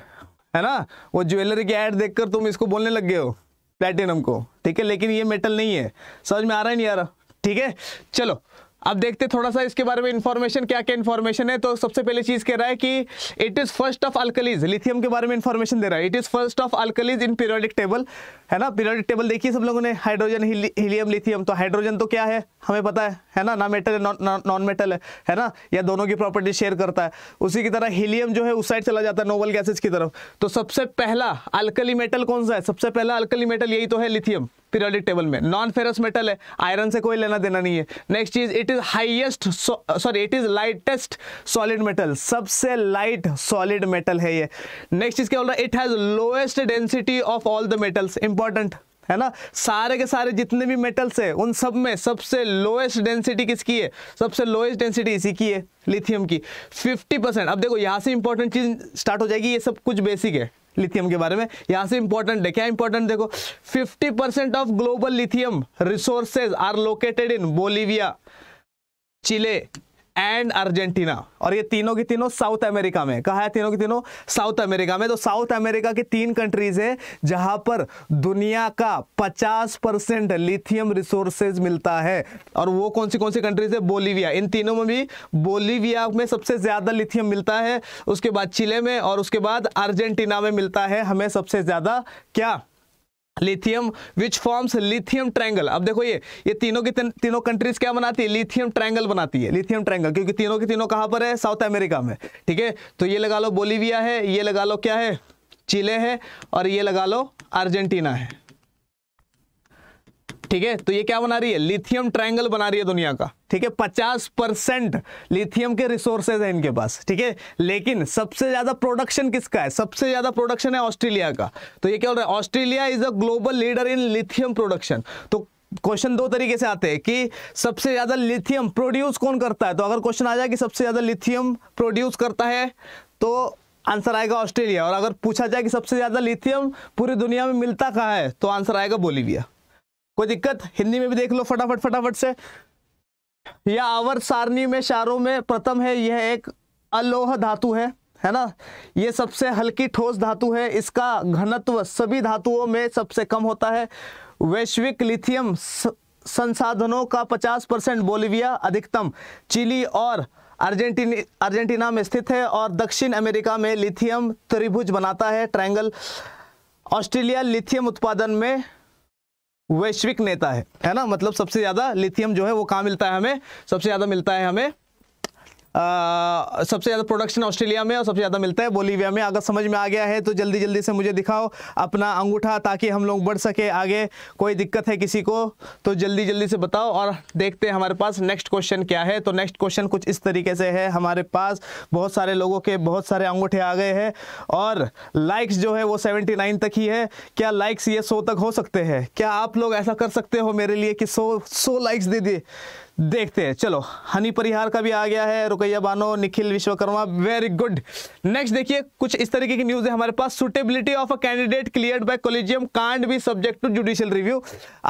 है ना वो ज्वेलरी की एड देखकर तुम इसको बोलने लग गए हो प्लेटिनम को ठीक है लेकिन ये मेटल नहीं है समझ में आ रहा ही नहीं आ रहा ठीक है चलो अब देखते थोड़ा सा इसके बारे में इन्फॉर्मेशन क्या क्या इंफॉर्मेशन है तो सबसे पहले चीज़ कह रहा है कि it is first of alkalies lithium के बारे में इंफॉर्मेशन दे रहा है it is first of alkalies in periodic table है ना पीरियोडिक टेबल देखिए सब लोगों ने हाइड्रोजन हीलियम लिथियम तो हाइड्रोजन तो क्या है हमें पता है है ना ना मेटल है नॉन मेटल है है ना या दोनों की प्रॉपर्टी शेयर करता है उसी की तरह हीलियम जो है उस साइड चला जाता है नोबल गैसेज की तरफ तो सबसे पहला अल्कली मेटल कौन सा है सबसे पहला अल्कली मेटल यही तो है लिथियम पीरियोडिक टेबल में नॉन फेरस मेटल है आयरन से कोई लेना देना नहीं है नेक्स्ट चीज it is highest sorry it is lightest solid metal सबसे लाइट सॉलिड मेटल है ये नेक्स्ट चीज क्या बोल रहा है it has lowest density of all the metals important important है ना सारे के सारे जितने भी मेटल्स हैं उन सब में सबसे लोएस्ट डेंसिटी किसकी है सबसे लोएस्ट डेंसिटी इसी की है लिथियम की 50 परसेंट अब देखो यहाँ से इंपॉर्टेंट चीज़ स्टार्ट हो जाएगी ये सब कुछ बेसिक है लिथियम के बारे में यहाँ से इंपॉर्टेंट है क्या इंपॉर्टेंट देखो 50 percent of global lithium resources are located in Bolivia Chile and Argentina और ये तीनों की तीनों साउथ अमेरिका में कहा है तीनों की तीनों साउथ अमेरिका में तो साउथ अमेरिका की तीन कंट्रीज है जहां पर दुनिया का 50 परसेंट लिथियम रिसोर्सेज मिलता है और वो कौन सी कौन सी कंट्रीज है बोलीविया इन तीनों में भी बोलीविया में सबसे ज्यादा लिथियम मिलता है उसके बाद चिले में और उसके बाद अर्जेंटीना में मिलता है हमें सबसे ज्यादा क्या lithium which forms lithium triangle अब देखो ये ये तीनों की तीनों कंट्रीज क्या बनाती है लिथियम ट्रैंगल बनाती है लिथियम ट्रैंगल क्योंकि तीनों की तीनों कहाँ पर है साउथ अमेरिका में ठीक है तो ये लगा लो बोलीविया है ये लगा लो क्या है चिले है और ये लगा लो अर्जेंटीना है ठीक है तो ये क्या बना रही है लिथियम ट्रायंगल बना रही है दुनिया का ठीक है पचास परसेंट लिथियम के रिसोर्सेज है इनके पास ठीक है लेकिन सबसे ज्यादा प्रोडक्शन किसका है सबसे ज्यादा प्रोडक्शन है ऑस्ट्रेलिया का तो ये क्या बोल रहा है Australia is a global leader in lithium production तो क्वेश्चन दो तरीके से आते हैं कि सबसे ज्यादा लिथियम प्रोड्यूस कौन करता है तो अगर क्वेश्चन आ जाए कि सबसे ज्यादा लिथियम प्रोड्यूस करता है तो आंसर आएगा ऑस्ट्रेलिया और अगर पूछा जाए कि सबसे ज्यादा लिथियम पूरी दुनिया में मिलता कहाँ है तो आंसर आएगा बोलीविया कोई दिक्कत हिंदी में भी देख लो फटाफट फटाफट से यह आवर सारणी में शारों में प्रथम है यह एक अलोह धातु है है ना ये सबसे हल्की ठोस धातु है इसका घनत्व सभी धातुओं में सबसे कम होता है वैश्विक लिथियम संसाधनों का 50 परसेंट बोलिविया अधिकतम चिली और अर्जेंटीनी अर्जेंटीना में स्थित है और दक्षिण अमेरिका में लिथियम त्रिभुज बनाता है ट्रायंगल ऑस्ट्रेलिया लिथियम उत्पादन में वैश्विक नेता है है ना मतलब सबसे ज़्यादा लिथियम जो है वो कहाँ मिलता है हमें सबसे ज़्यादा मिलता है हमें सबसे ज़्यादा प्रोडक्शन ऑस्ट्रेलिया में और सबसे ज़्यादा मिलता है बोलीविया में अगर समझ में आ गया है तो जल्दी जल्दी से मुझे दिखाओ अपना अंगूठा ताकि हम लोग बढ़ सके आगे कोई दिक्कत है किसी को तो जल्दी जल्दी से बताओ और देखते हैं हमारे पास नेक्स्ट क्वेश्चन क्या है तो नेक्स्ट क्वेश्चन कुछ इस तरीके से है हमारे पास बहुत सारे लोगों के बहुत सारे अंगूठे आ गए हैं और लाइक्स जो है वो सेवेंटी तक ही है क्या लाइक्स ये सौ तक हो सकते हैं क्या आप लोग ऐसा कर सकते हो मेरे लिए कि सौ सौ लाइक्स दे दिए देखते हैं चलो हनी परिहार का भी आ गया है Rukaiya Bano Nikhil Vishwakarma very good next देखिए कुछ इस तरीके की न्यूज है हमारे पास suitability of a candidate clear by collegium can't be subject to judicial review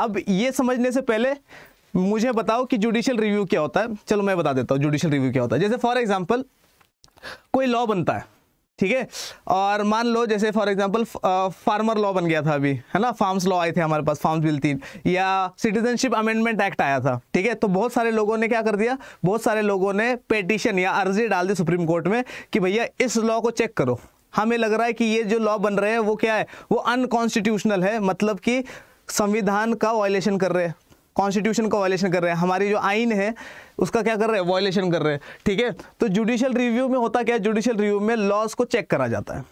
अब ये समझने से पहले मुझे बताओ कि जुडिशियल रिव्यू क्या होता है चलो मैं बता देता हूँ जुडिशियल रिव्यू क्या होता है जैसे फॉर एग्जाम्पल कोई लॉ बनता है ठीक है और मान लो जैसे फॉर एग्जांपल फार्मर लॉ बन गया था अभी है ना फार्म्स लॉ आए थे हमारे पास फार्म्स बिल तीन या सिटीजनशिप अमेंडमेंट एक्ट आया था ठीक है तो बहुत सारे लोगों ने क्या कर दिया बहुत सारे लोगों ने पेटिशन या अर्जी डाल दी सुप्रीम कोर्ट में कि भैया इस लॉ को चेक करो हमें लग रहा है कि ये जो लॉ बन रहे हैं वो क्या है वो अनकॉन्स्टिट्यूशनल है मतलब कि संविधान का वायलेशन कर रहे हैं कॉन्स्टिट्यूशन का वायलेशन कर रहे हैं हमारी जो आइन है उसका क्या कर रहे हैं वायलेशन कर रहे हैं ठीक है तो जुडिशियल रिव्यू में होता क्या है जुडिशियल रिव्यू में लॉस को चेक करा जाता है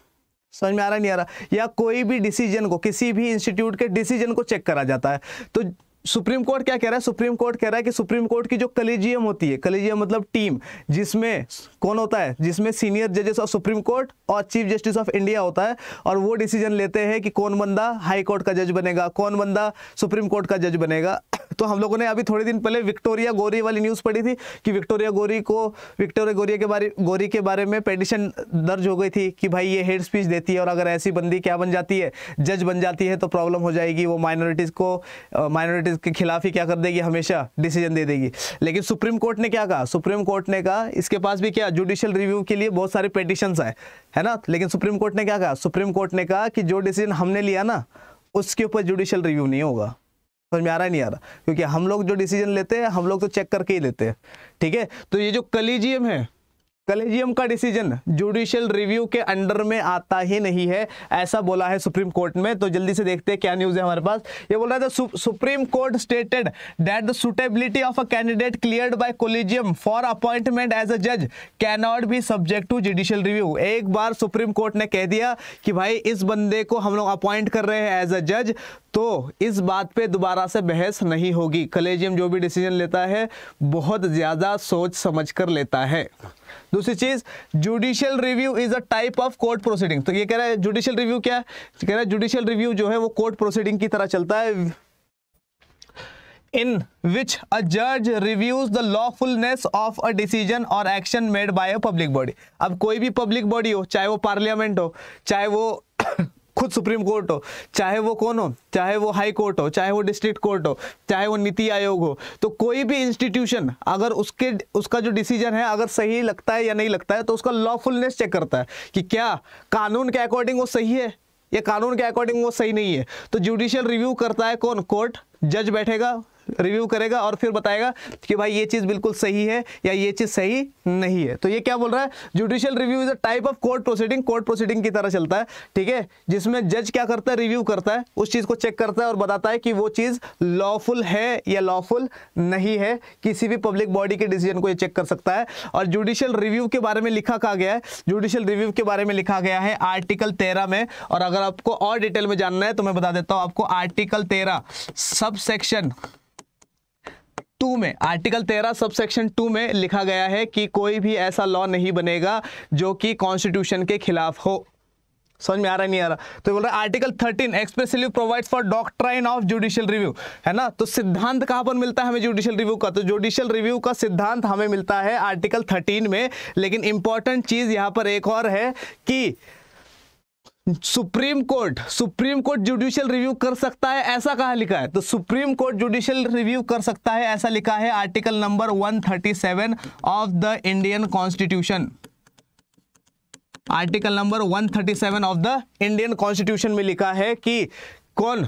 समझ में आ रहा नहीं आ रहा या कोई भी डिसीजन को किसी भी इंस्टीट्यूट के डिसीजन को चेक करा जाता है तो सुप्रीम कोर्ट क्या कह रहा है सुप्रीम कोर्ट कह रहा है कि सुप्रीम कोर्ट की जो कलेजियम होती है कलेजियम मतलब टीम जिसमें कौन होता है जिसमें सीनियर जजेस ऑफ सुप्रीम कोर्ट और चीफ जस्टिस ऑफ इंडिया होता है और वो डिसीजन लेते हैं कि कौन बंदा हाई कोर्ट का जज बनेगा कौन बंदा सुप्रीम कोर्ट का जज बनेगा तो हम लोगों ने अभी थोड़े दिन पहले विक्टोरिया गोरी वाली न्यूज़ पढ़ी थी कि विक्टोरिया गोरी को विक्टोरिया गोरी के बारे गोरी के बारे में पेटिशन दर्ज हो गई थी कि भाई ये हेड स्पीच देती है और अगर ऐसी बंदी क्या बन जाती है जज बन जाती है तो प्रॉब्लम हो जाएगी वो माइनॉरिटीज़ को माइनॉरिटीज़ के खिलाफ ही क्या कर देगी हमेशा डिसीजन दे देगी लेकिन सुप्रीम कोर्ट ने क्या कहा सुप्रीम कोर्ट ने कहा इसके पास भी क्या जुडिशियल रिव्यू के लिए बहुत सारे पेटिशंस आए है ना लेकिन सुप्रीम कोर्ट ने क्या कहा सुप्रीम कोर्ट ने कहा कि जो डिसीजन हमने लिया ना उसके ऊपर जुडिशियल रिव्यू नहीं होगा समझ में आ रहा नहीं आ रहा क्योंकि हम लोग जो डिसीजन लेते हैं हम लोग तो चेक करके ही लेते हैं ठीक है तो ये जो कलीजियम है कलेजियम का डिसीजन जुडिशियल रिव्यू के अंडर में आता ही नहीं है ऐसा बोला है सुप्रीम कोर्ट में तो जल्दी से देखते हैं क्या न्यूज है हमारे पास ये बोल रहा था Supreme Court stated that the suitability of a candidate cleared by collegium for appointment as a जज cannot be subject to judicial review एक बार सुप्रीम कोर्ट ने कह दिया कि भाई इस बंदे को हम लोग अपॉइंट कर रहे हैं एज अ जज तो इस बात पे दोबारा से बहस नहीं होगी कलेजियम जो भी डिसीजन लेता है बहुत ज़्यादा सोच समझ कर लेता है दूसरी चीज judicial review is a type of court proceeding तो ये कह रहा है जुडिशियल रिव्यू क्या है कह रहा है जुडिशियल रिव्यू जो है वो कोर्ट प्रोसीडिंग की तरह चलता है इन विच अ जज reviews the lawfulness of a decision और action made by a public body अब कोई भी पब्लिक बॉडी हो चाहे वो पार्लियामेंट हो चाहे वो खुद सुप्रीम कोर्ट हो चाहे वो कौन हो चाहे वो हाई कोर्ट हो चाहे वो डिस्ट्रिक्ट कोर्ट हो चाहे वो नीति आयोग हो तो कोई भी इंस्टीट्यूशन अगर उसके उसका जो डिसीजन है अगर सही लगता है या नहीं लगता है तो उसका लॉफुलनेस चेक करता है कि क्या कानून के अकॉर्डिंग वो सही है या कानून के अकॉर्डिंग वो सही नहीं है तो जुडिशियल रिव्यू करता है कौन कोर्ट जज बैठेगा रिव्यू करेगा और फिर बताएगा कि भाई ये चीज़ बिल्कुल सही है या ये चीज़ सही नहीं है तो ये क्या बोल रहा है judicial review is a type of court proceeding court proceeding की तरह चलता है ठीक है जिसमें जज क्या करता है रिव्यू करता है उस चीज़ को चेक करता है और बताता है कि वो चीज़ लॉफुल है या लॉफुल नहीं है किसी भी पब्लिक बॉडी के डिसीजन को ये चेक कर सकता है और जुडिशियल रिव्यू के बारे में लिखा कहा गया है जुडिशियल रिव्यू के बारे में लिखा गया है आर्टिकल तेरह में और अगर आपको और डिटेल में जानना है तो मैं बता देता हूँ आपको आर्टिकल तेरह सबसेक्शन टू में आर्टिकल तेरह सबसेक्शन टू में लिखा गया है कि कोई भी ऐसा लॉ नहीं बनेगा जो कि कॉन्स्टिट्यूशन के खिलाफ हो समझ में आ रहा नहीं आ रहा तो बोल रहा है article thirteen expressive provide for doctrine of judicial review है ना तो सिद्धांत कहाँ पर मिलता है हमें जुडिशियल रिव्यू का तो जुडिशियल रिव्यू का सिद्धांत हमें मिलता है आर्टिकल थर्टीन में लेकिन इंपॉर्टेंट चीज़ यहाँ पर एक और है कि supreme Court Supreme Court judicial review कर सकता है ऐसा कहा लिखा है तो सुप्रीम कोर्ट जुडिशियल रिव्यू कर सकता है ऐसा लिखा है article number 137 of the Indian constitution article number 137 of the Indian constitution में लिखा है कि कौन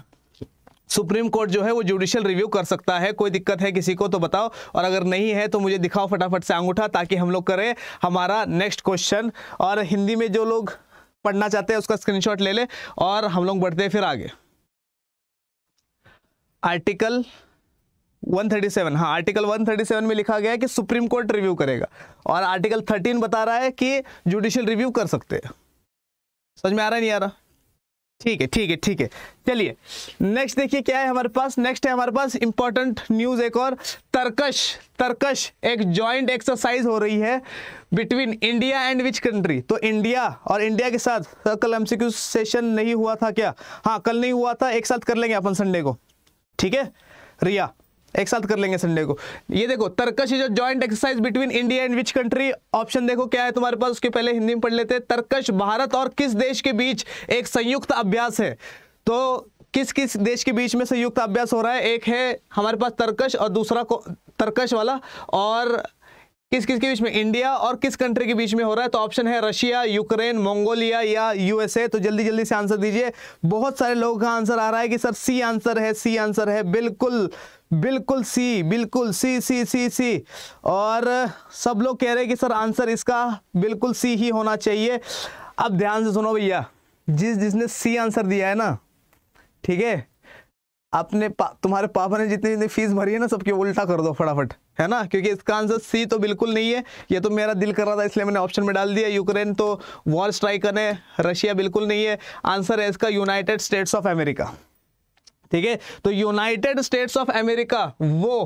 सुप्रीम कोर्ट जो है वो जुडिशियल रिव्यू कर सकता है कोई दिक्कत है किसी को तो बताओ और अगर नहीं है तो मुझे दिखाओ फटाफट से अंगूठा ताकि हम लोग करें हमारा नेक्स्ट क्वेश्चन और हिंदी में जो लोग पढ़ना चाहते हैं उसका स्क्रीनशॉट ले लें और हम लोग बढ़ते हैं फिर आगे आर्टिकल 137 हाँ आर्टिकल 137 में लिखा गया है कि सुप्रीम कोर्ट रिव्यू करेगा और आर्टिकल 13 बता रहा है कि जुडिशियल रिव्यू कर सकते हैं समझ में आ रहा है नहीं आ रहा ठीक है ठीक है ठीक है चलिए नेक्स्ट देखिए क्या है हमारे पास नेक्स्ट है हमारे पास इंपॉर्टेंट न्यूज एक और तर्कश तर्कश एक जॉइंट एक्सरसाइज हो रही है between India and which country तो इंडिया और इंडिया के साथ कल एमसीक्यू सेशन नहीं हुआ था क्या हाँ कल नहीं हुआ था एक साथ कर लेंगे अपन संडे को ठीक है रिया एक साथ कर लेंगे संडे को ये देखो Tarkash is a exercise between India and which country option देखो क्या है तुम्हारे पास उसके पहले हिंदी में पढ़ लेते हैं तर्कश भारत और किस देश के बीच एक संयुक्त अभ्यास है तो किस किस देश के बीच में संयुक्त अभ्यास हो रहा है एक है हमारे पास तर्कश और दूसरा को तर्कश वाला और किस किस के बीच में इंडिया और किस कंट्री के बीच में हो रहा है तो ऑप्शन है रशिया यूक्रेन मंगोलिया या यूएसए तो जल्दी जल्दी से आंसर दीजिए बहुत सारे लोगों का आंसर आ रहा है कि सर सी आंसर है सी आंसर है बिल्कुल बिल्कुल सी बिल्कुल सी सी सी सी और सब लोग कह रहे हैं कि सर आंसर इसका बिल्कुल सी ही होना चाहिए अब ध्यान से सुनो भैया जिस जिसने सी आंसर दिया है ना ठीक है अपने पा, तुम्हारे पापा ने जितनी जितनी फीस भरी है ना सबकी उल्टा कर दो फटाफट है ना क्योंकि इसका आंसर सी तो बिल्कुल नहीं है ये तो मेरा दिल कर रहा था इसलिए मैंने ऑप्शन में डाल दिया यूक्रेन तो वॉर स्ट्राइक है रशिया बिल्कुल नहीं है आंसर है इसका यूनाइटेड स्टेट्स ऑफ अमेरिका ठीक है तो यूनाइटेड स्टेट्स ऑफ अमेरिका वो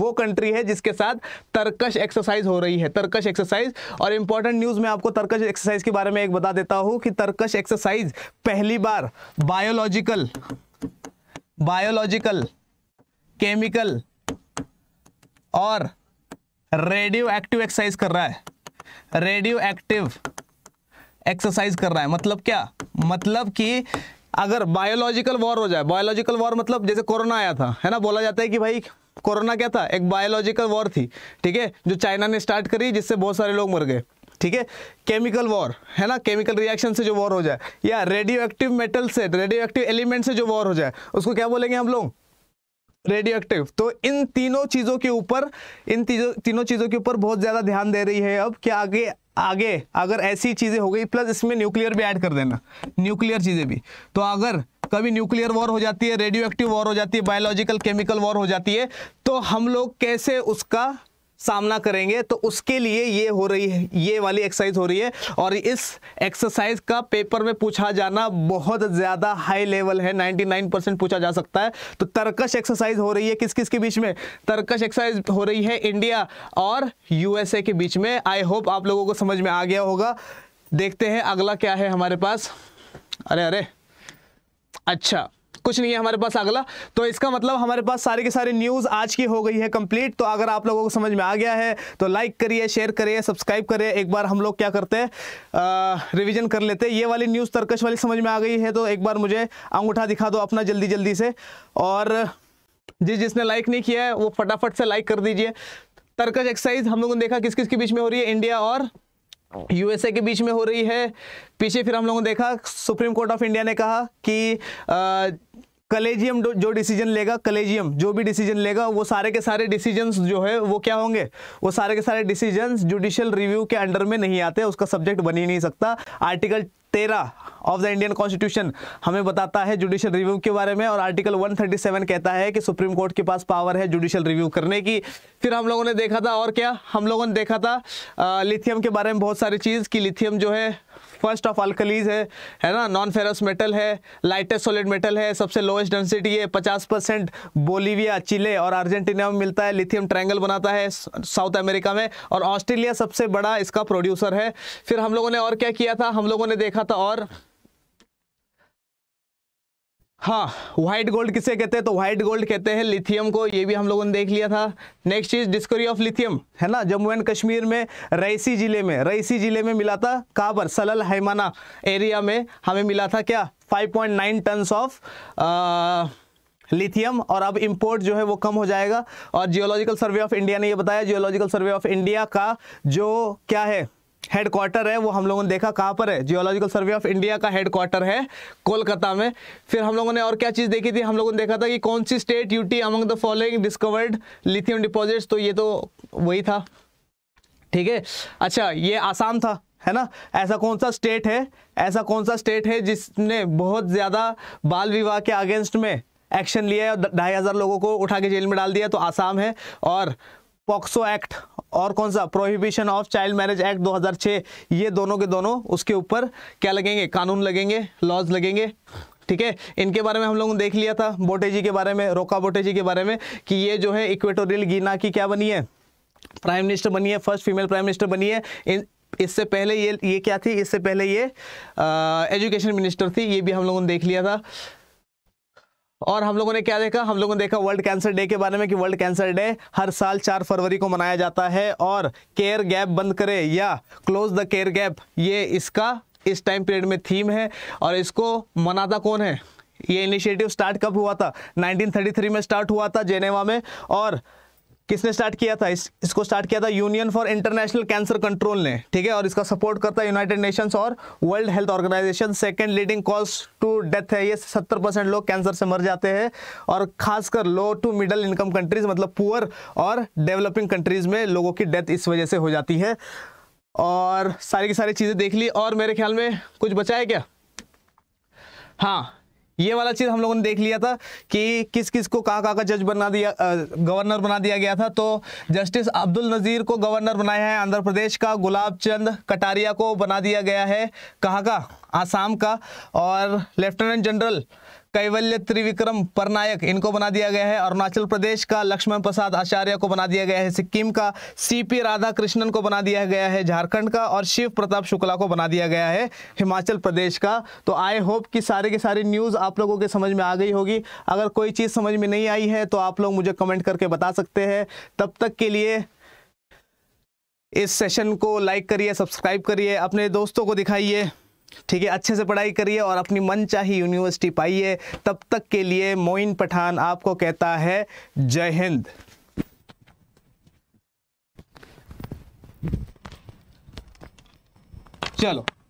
वो कंट्री है जिसके साथ तर्कश एक्सरसाइज हो रही है तर्कश एक्सरसाइज और इंपॉर्टेंट न्यूज में आपको तर्कश एक्सरसाइज के बारे में एक बता देता हूं कि तर्कश एक्सरसाइज पहली बार बायोलॉजिकल बायोलॉजिकल केमिकल और रेडियो एक्टिव एक्सरसाइज कर रहा है रेडियो एक्टिव एक्सरसाइज कर रहा है मतलब क्या मतलब कि अगर बायोलॉजिकल वॉर हो जाए बायोलॉजिकल वॉर मतलब जैसे कोरोना आया था है ना बोला जाता है कि भाई कोरोना क्या था एक बायोलॉजिकल वॉर थी ठीक है जो चाइना ने स्टार्ट करी जिससे बहुत सारे लोग मर गए ठीक है केमिकल वॉर है ना केमिकल रिएक्शन से जो वॉर हो जाए या रेडियो एक्टिव मेटल से रेडियो एक्टिव एलिमेंट से जो वॉर हो जाए उसको क्या बोलेंगे हम लोग रेडियो एक्टिव तो इन तीनों चीज़ों के ऊपर इन तीजो, तीनों चीज़ों के ऊपर बहुत ज़्यादा ध्यान दे रही है अब क्या आगे आगे अगर ऐसी चीज़ें हो गई प्लस इसमें न्यूक्लियर भी ऐड कर देना न्यूक्लियर चीज़ें भी तो अगर कभी न्यूक्लियर वॉर हो जाती है रेडियो एक्टिव वॉर हो जाती है बायोलॉजिकल केमिकल वॉर हो जाती है तो हम लोग कैसे उसका सामना करेंगे तो उसके लिए ये हो रही है ये वाली एक्सरसाइज हो रही है और इस एक्सरसाइज का पेपर में पूछा जाना बहुत ज़्यादा हाई लेवल है 99 परसेंट पूछा जा सकता है तो तर्कश एक्सरसाइज हो रही है किस किस के बीच में तर्कश एक्सरसाइज हो रही है इंडिया और यूएसए के बीच में आई होप आप लोगों को समझ में आ गया होगा देखते हैं अगला क्या है हमारे पास अरे अरे अच्छा कुछ नहीं है हमारे पास अगला तो इसका मतलब हमारे पास सारी के सारी न्यूज़ आज की हो गई है कंप्लीट तो अगर आप लोगों को समझ में आ गया है तो लाइक करिए शेयर करिए सब्सक्राइब करिए एक बार हम लोग क्या करते हैं रिविजन कर लेते हैं ये वाली न्यूज़ तर्कश वाली समझ में आ गई है तो एक बार मुझे अंगूठा दिखा दो अपना जल्दी जल्दी से और जिस जिसने लाइक नहीं किया है वो फटाफट से लाइक कर दीजिए तर्कश एक्सरसाइज हम लोगों ने देखा किस किस के बीच में हो रही है इंडिया और यूएसए के बीच में हो रही है पीछे फिर हम लोगों ने देखा सुप्रीम कोर्ट ऑफ इंडिया ने कहा कि आ, कलेजियम जो डिसीजन लेगा कलेजियम जो भी डिसीजन लेगा वो सारे के सारे डिसीजंस जो है वो क्या होंगे वो सारे के सारे डिसीजंस जुडिशियल रिव्यू के अंडर में नहीं आते उसका सब्जेक्ट बन ही नहीं सकता आर्टिकल तेरह ऑफ द इंडियन कॉन्स्टिट्यूशन हमें बताता है जुडिशियल रिव्यू के बारे में और आर्टिकल 137 कहता है कि सुप्रीम कोर्ट के पास पावर है जुडिशियल रिव्यू करने की फिर हम लोगों ने देखा था और क्या हम लोगों ने देखा था लिथियम के बारे में बहुत सारी चीज़ कि लिथियम जो है फर्स्ट ऑफ अल्कलीज है है ना नॉन फेरस मेटल है लाइटेस्ट सॉलिड मेटल है सबसे लोएस्ट डेंसिटी है 50 परसेंट बोलीविया चिले और अर्जेंटीना में मिलता है लिथियम ट्रायंगल बनाता है साउथ अमेरिका में और ऑस्ट्रेलिया सबसे बड़ा इसका प्रोड्यूसर है फिर हम लोगों ने और क्या किया था हम लोगों ने देखा था और हाँ व्हाइट गोल्ड किसे कहते हैं तो व्हाइट गोल्ड कहते हैं लिथियम को ये भी हम लोगों ने देख लिया था नेक्स्ट चीज डिस्कवरी ऑफ लिथियम है ना जम्मू एंड कश्मीर में रईसी जिले में रईसी जिले में मिला था कहाँ पर सलल हैमाना एरिया में हमें मिला था क्या 5.9 टन्स ऑफ लिथियम और अब इंपोर्ट जो है वो कम हो जाएगा और जियोलॉजिकल सर्वे ऑफ इंडिया ने यह बताया जियोलॉजिकल सर्वे ऑफ इंडिया का जो क्या है हेडक्वार्टर है वो हम लोगों ने देखा कहाँ पर है जियोलॉजिकल सर्वे ऑफ इंडिया का हेडक्वार्टर है कोलकाता में फिर हम लोगों ने और क्या चीज़ देखी थी हम लोगों ने देखा था कि कौन सी state UT among the following discovered lithium deposits तो ये तो वही था ठीक है अच्छा ये आसाम था है ना ऐसा कौन सा स्टेट है ऐसा कौन सा स्टेट है जिसने बहुत ज़्यादा बाल विवाह के अगेंस्ट में एक्शन लिया है और ढाई हज़ार लोगों को उठा के जेल में डाल दिया तो आसाम है और पॉक्सो एक्ट और कौन सा prohibition of child marriage act 2006 ये दोनों के दोनों उसके ऊपर क्या लगेंगे कानून लगेंगे लॉज लगेंगे ठीक है इनके बारे में हम लोगों ने देख लिया था बोटे जी के बारे में रोका बोटे जी के बारे में कि ये जो है इक्वेटोरियल गीना की क्या बनी है प्राइम मिनिस्टर बनी है फर्स्ट फीमेल प्राइम मिनिस्टर बनी है इन इससे पहले ये ये क्या थी इससे पहले ये आ, एजुकेशन मिनिस्टर थी ये भी हम लोगों ने देख लिया था और हम लोगों ने क्या देखा हम लोगों ने देखा वर्ल्ड कैंसर डे के बारे में कि वर्ल्ड कैंसर डे हर साल चार फरवरी को मनाया जाता है और केयर गैप बंद करे या क्लोज द केयर गैप ये इसका इस टाइम पीरियड में थीम है और इसको मनाता कौन है ये इनिशिएटिव स्टार्ट कब हुआ था 1933 में स्टार्ट हुआ था जेनेवा में और किसने स्टार्ट किया था इस, इसको स्टार्ट किया था Union for international cancer Control ने ठीक है और इसका सपोर्ट करता है यूनाइटेड नेशंस और World health Organization second leading cause to death है ये सत्तर परसेंट लोग कैंसर से मर जाते हैं और खासकर low to middle income countries मतलब पुअर और डेवलपिंग कंट्रीज में लोगों की डेथ इस वजह से हो जाती है और सारी की सारी चीज़ें देख ली और मेरे ख्याल में कुछ बचा है क्या हाँ ये वाला चीज हम लोगों ने देख लिया था कि किस किस को कहा का, का जज बना दिया गवर्नर बना दिया गया था तो जस्टिस अब्दुल नज़ीर को गवर्नर बनाया है आंध्र प्रदेश का गुलाब चंद कटारिया को बना दिया गया है कहा का आसाम का और लेफ्टिनेंट जनरल कैवल्य त्रिविक्रम परनायक इनको बना दिया गया है अरुणाचल प्रदेश का लक्ष्मण प्रसाद आचार्य को बना दिया गया है सिक्किम का सीपी राधा कृष्णन को बना दिया गया है झारखंड का और शिव प्रताप शुक्ला को बना दिया गया है हिमाचल प्रदेश का तो आई होप कि सारे के सारी न्यूज़ आप लोगों के समझ में आ गई होगी अगर कोई चीज़ समझ में नहीं आई है तो आप लोग मुझे कमेंट करके बता सकते हैं तब तक के लिए इस सेशन को लाइक करिए सब्सक्राइब करिए अपने दोस्तों को दिखाइए ठीक है अच्छे से पढ़ाई करिए और अपनी मनचाही यूनिवर्सिटी पाइए तब तक के लिए मोइन पठान आपको कहता है जय हिंद चलो